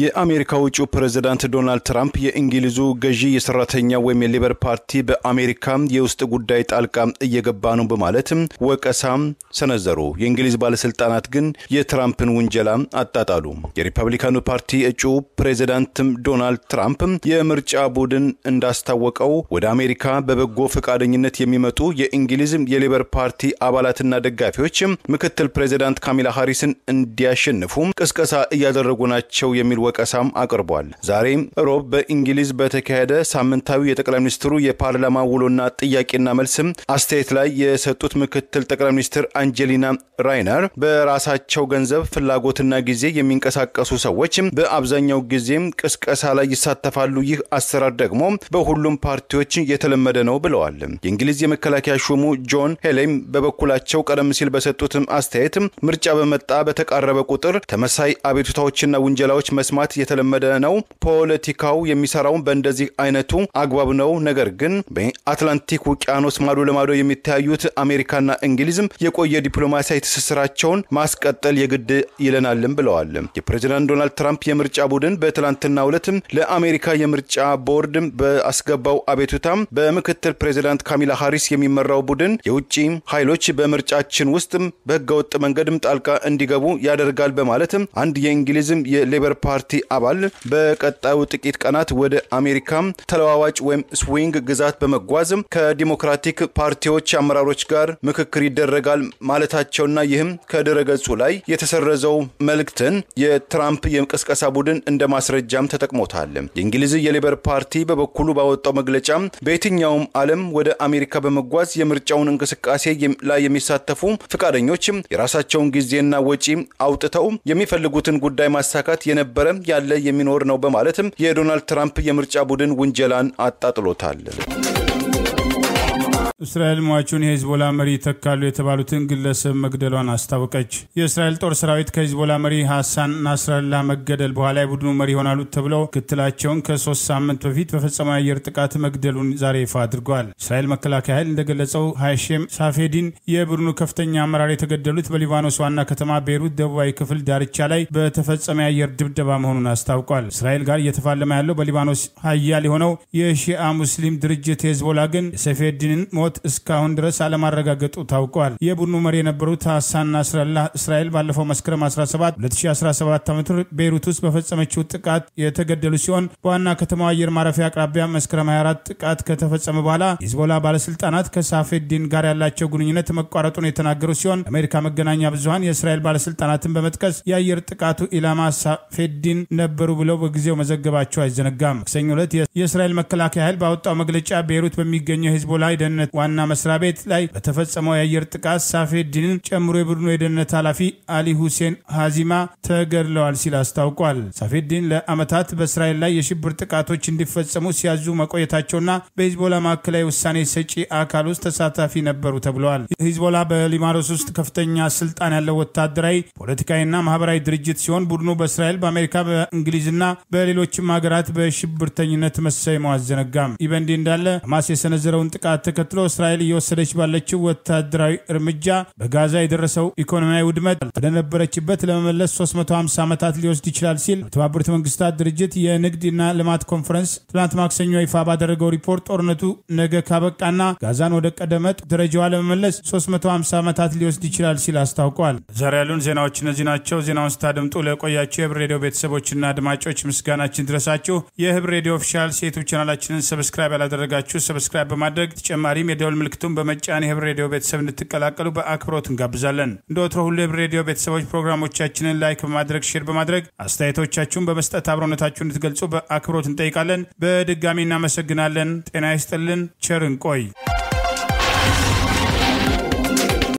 የአሜሪካ ውጭው ፕሬዚዳንት ዶናልድ ትራምፕ የእንግሊዙ ገዢ የሰራተኛ ወይም የሊበር ፓርቲ በአሜሪካ የውስጥ ጉዳይ ጣልቃ እየገባ ነው በማለት ወቀሳም ሰነዘሩ። የእንግሊዝ ባለስልጣናት ግን የትራምፕን ውንጀላ አጣጣሉ። የሪፐብሊካኑ ፓርቲ እጩ ፕሬዚዳንት ዶናልድ ትራምፕ የምርጫ ቡድን እንዳስታወቀው ወደ አሜሪካ በበጎ ፈቃደኝነት የሚመጡ የእንግሊዝ የሊበር ፓርቲ አባላትና ደጋፊዎች ምክትል ፕሬዚዳንት ካሚላ ሃሪስን እንዲያሸንፉ ቅስቀሳ እያደረጉ ናቸው የሚል ወቀሳም አቅርቧል። ዛሬም ሮብ በእንግሊዝ በተካሄደ ሳምንታዊ የጠቅላይ ሚኒስትሩ የፓርላማ ውሎና ጥያቄና መልስም አስተያየት ላይ የሰጡት ምክትል ጠቅላይ ሚኒስትር አንጀሊና ራይነር በራሳቸው ገንዘብ ፍላጎትና ጊዜ የሚንቀሳቀሱ ሰዎች በአብዛኛው ጊዜም ቅስቀሳ ላይ ይሳተፋሉ። ይህ አሰራር ደግሞ በሁሉም ፓርቲዎች የተለመደ ነው ብለዋል። የእንግሊዝ የመከላከያ ሹሙ ጆን ሄሌም በበኩላቸው ቀደም ሲል በሰጡትም አስተያየት ምርጫ በመጣ በተቃረበ ቁጥር ተመሳይ አቤቱታዎችና ውንጀላዎች መስ መስማት የተለመደ ነው። ፖለቲካው የሚሰራውን በእንደዚህ አይነቱ አግባብ ነው። ነገር ግን በአትላንቲክ ውቅያኖስ ማዶ ለማዶ የሚተያዩት አሜሪካና እንግሊዝም የቆየ ዲፕሎማሲያዊ ትስስራቸውን ማስቀጠል የግድ ይለናልም ብለዋል። የፕሬዚዳንት ዶናልድ ትራምፕ የምርጫ ቡድን በትላንትና ዕለትም ለአሜሪካ የምርጫ ቦርድ በአስገባው አቤቱታ በምክትል ፕሬዚዳንት ካሚላ ሃሪስ የሚመራው ቡድን የውጭ ኃይሎች በምርጫችን ውስጥም በህገወጥ መንገድም ጣልቃ እንዲገቡ ያደርጋል በማለትም አንድ የእንግሊዝም የሌበር ፓርቲ ፓርቲ አባል በቀጣዩ ጥቂት ቀናት ወደ አሜሪካ ተለዋዋጭ ወይም ስዊንግ ግዛት በመጓዝ ከዲሞክራቲክ ፓርቲዎች አመራሮች ጋር ምክክር ይደረጋል ማለታቸውና ይህም ከድረገጹ ላይ የተሰረዘው መልእክትን የትራምፕ የቅስቀሳ ቡድን እንደ ማስረጃም ተጠቅሞታል። የእንግሊዝ የሊበር ፓርቲ በበኩሉ ባወጣው መግለጫ በየትኛውም ዓለም ወደ አሜሪካ በመጓዝ የምርጫውን እንቅስቃሴ ላይ የሚሳተፉ ፈቃደኞች የራሳቸውን ጊዜና ወጪ አውጥተው የሚፈልጉትን ጉዳይ ማሳካት የነበረ እየተፈጠረ ያለ የሚኖር ነው በማለትም የዶናልድ ትራምፕ የምርጫ ቡድን ውንጀላን አጣጥሎታል። እስራኤል ሟቹን የሂዝቦላ መሪ ይተካሉ የተባሉትን ግለሰብ መግደሏን አስታወቀች። የእስራኤል ጦር ሰራዊት ከሂዝቦላ መሪ ሐሳን ናስራላ መገደል በኋላ የቡድኑ መሪ ይሆናሉ ተብሎ ክትላቸውን ከሶስት ሳምንት በፊት በፈጸመው የአየር ጥቃት መግደሉን ዛሬ ይፋ አድርጓል። እስራኤል መከላከያ ኃይል እንደገለጸው ሃሼም ሳፌዲን የቡድኑ ከፍተኛ አመራር የተገደሉት በሊባኖስ ዋና ከተማ ቤይሩት ደቡባዊ ክፍል ዳርቻ ላይ በተፈጸመ የአየር ድብደባ መሆኑን አስታውቋል። እስራኤል ጋር እየተፋለመ ያለው በሊባኖስ ሀያል የሆነው የሺአ ሙስሊም ድርጅት ሄዝቦላ ግን ሰፌዲንን ሞት ህይወት እስካሁን ድረስ አለማረጋገጡ ታውቋል። የቡድኑ መሪ የነበሩት ሀሳን ናስረላ እስራኤል ባለፈው መስከረም 17 2017 ዓ ም ቤይሩት ውስጥ በፈጸመችው ጥቃት የተገደሉ ሲሆን በዋና ከተማው አየር ማረፊያ አቅራቢያ መስከረም 24 ጥቃት ከተፈጸመ በኋላ የሂዝቦላ ባለስልጣናት ከሳፌዲን ጋር ያላቸው ግንኙነት መቋረጡን የተናገሩ ሲሆን የአሜሪካ መገናኛ ብዙሀን የእስራኤል ባለስልጣናትን በመጥቀስ የአየር ጥቃቱ ኢላማ ሳፌዲን ነበሩ ብለው በጊዜው መዘገባቸው አይዘነጋም። ማክሰኞ ዕለት የእስራኤል መከላከያ ኃይል ባወጣው መግለጫ ቤይሩት በሚገኘው የሂዝቦላ የደህንነት ዋና መስሪያ ቤት ላይ በተፈጸመው የአየር ጥቃት ሳፌዲንን ጨምሮ የቡድኑ የደህንነት ኃላፊ አሊ ሁሴን ሀዚማ ተገድለዋል ሲል አስታውቋል። ሳፌዲን ለዓመታት በእስራኤል ላይ የሽብር ጥቃቶች እንዲፈጸሙ ሲያዙ መቆየታቸውና በሂዝቦላ ማዕከላዊ ውሳኔ ሰጪ አካል ውስጥ ተሳታፊ ነበሩ ተብለዋል። ሂዝቦላ በሊባኖስ ውስጥ ከፍተኛ ስልጣን ያለው ወታደራዊ ፖለቲካዊና ማህበራዊ ድርጅት ሲሆን ቡድኑ በእስራኤል፣ በአሜሪካ፣ በእንግሊዝና በሌሎችም ሀገራት በሽብርተኝነት መሰየሙ አዘነጋም። ይህ በእንዲህ እንዳለ ሐማስ የሰነዘረውን ጥቃት ተከትሎ እስራኤል እየወሰደች ባለችው ወታደራዊ እርምጃ በጋዛ የደረሰው ኢኮኖሚያዊ ውድመት ወደነበረችበት ለመመለስ 350 ዓመታት ሊወስድ ይችላል ሲል በተባበሩት መንግስታት ድርጅት የንግድና ልማት ኮንፈረንስ ትናንት ማክሰኞ ይፋ ባደረገው ሪፖርት ጦርነቱ ነገ ካበቃና ጋዛን ወደ ቀደመ ደረጃዋ ለመመለስ 350 ዓመታት ሊወስድ ይችላል ሲል አስታውቋል። ዛሬ ያሉን ዜናዎች እነዚህ ናቸው። ዜናውን ስታደምጡ ለቆያቸው የህብር ሬዲዮ ቤተሰቦችና አድማጮች ምስጋናችን ድረሳችሁ። የህብር ሬዲዮ ኦፊሻል ሴቱ ቻናላችንን ሰብስክራይብ ያላደረጋችሁ ሰብስክራይብ በማድረግ ተጨማሪም የደወል ምልክቱን በመጫን የህብር ሬዲዮ ቤተሰብ እንድትቀላቀሉ በአክብሮት እንጋብዛለን። እንደ ወትሮ ሁሉ የህብር ሬዲዮ ቤተሰቦች ፕሮግራሞቻችንን ላይክ በማድረግ ሼር በማድረግ አስተያየቶቻችሁን በመስጠት አብሮነታችሁን እንድትገልጹ በአክብሮት እንጠይቃለን። በድጋሚ እናመሰግናለን። ጤና ይስጥልን። ቸር ቆይ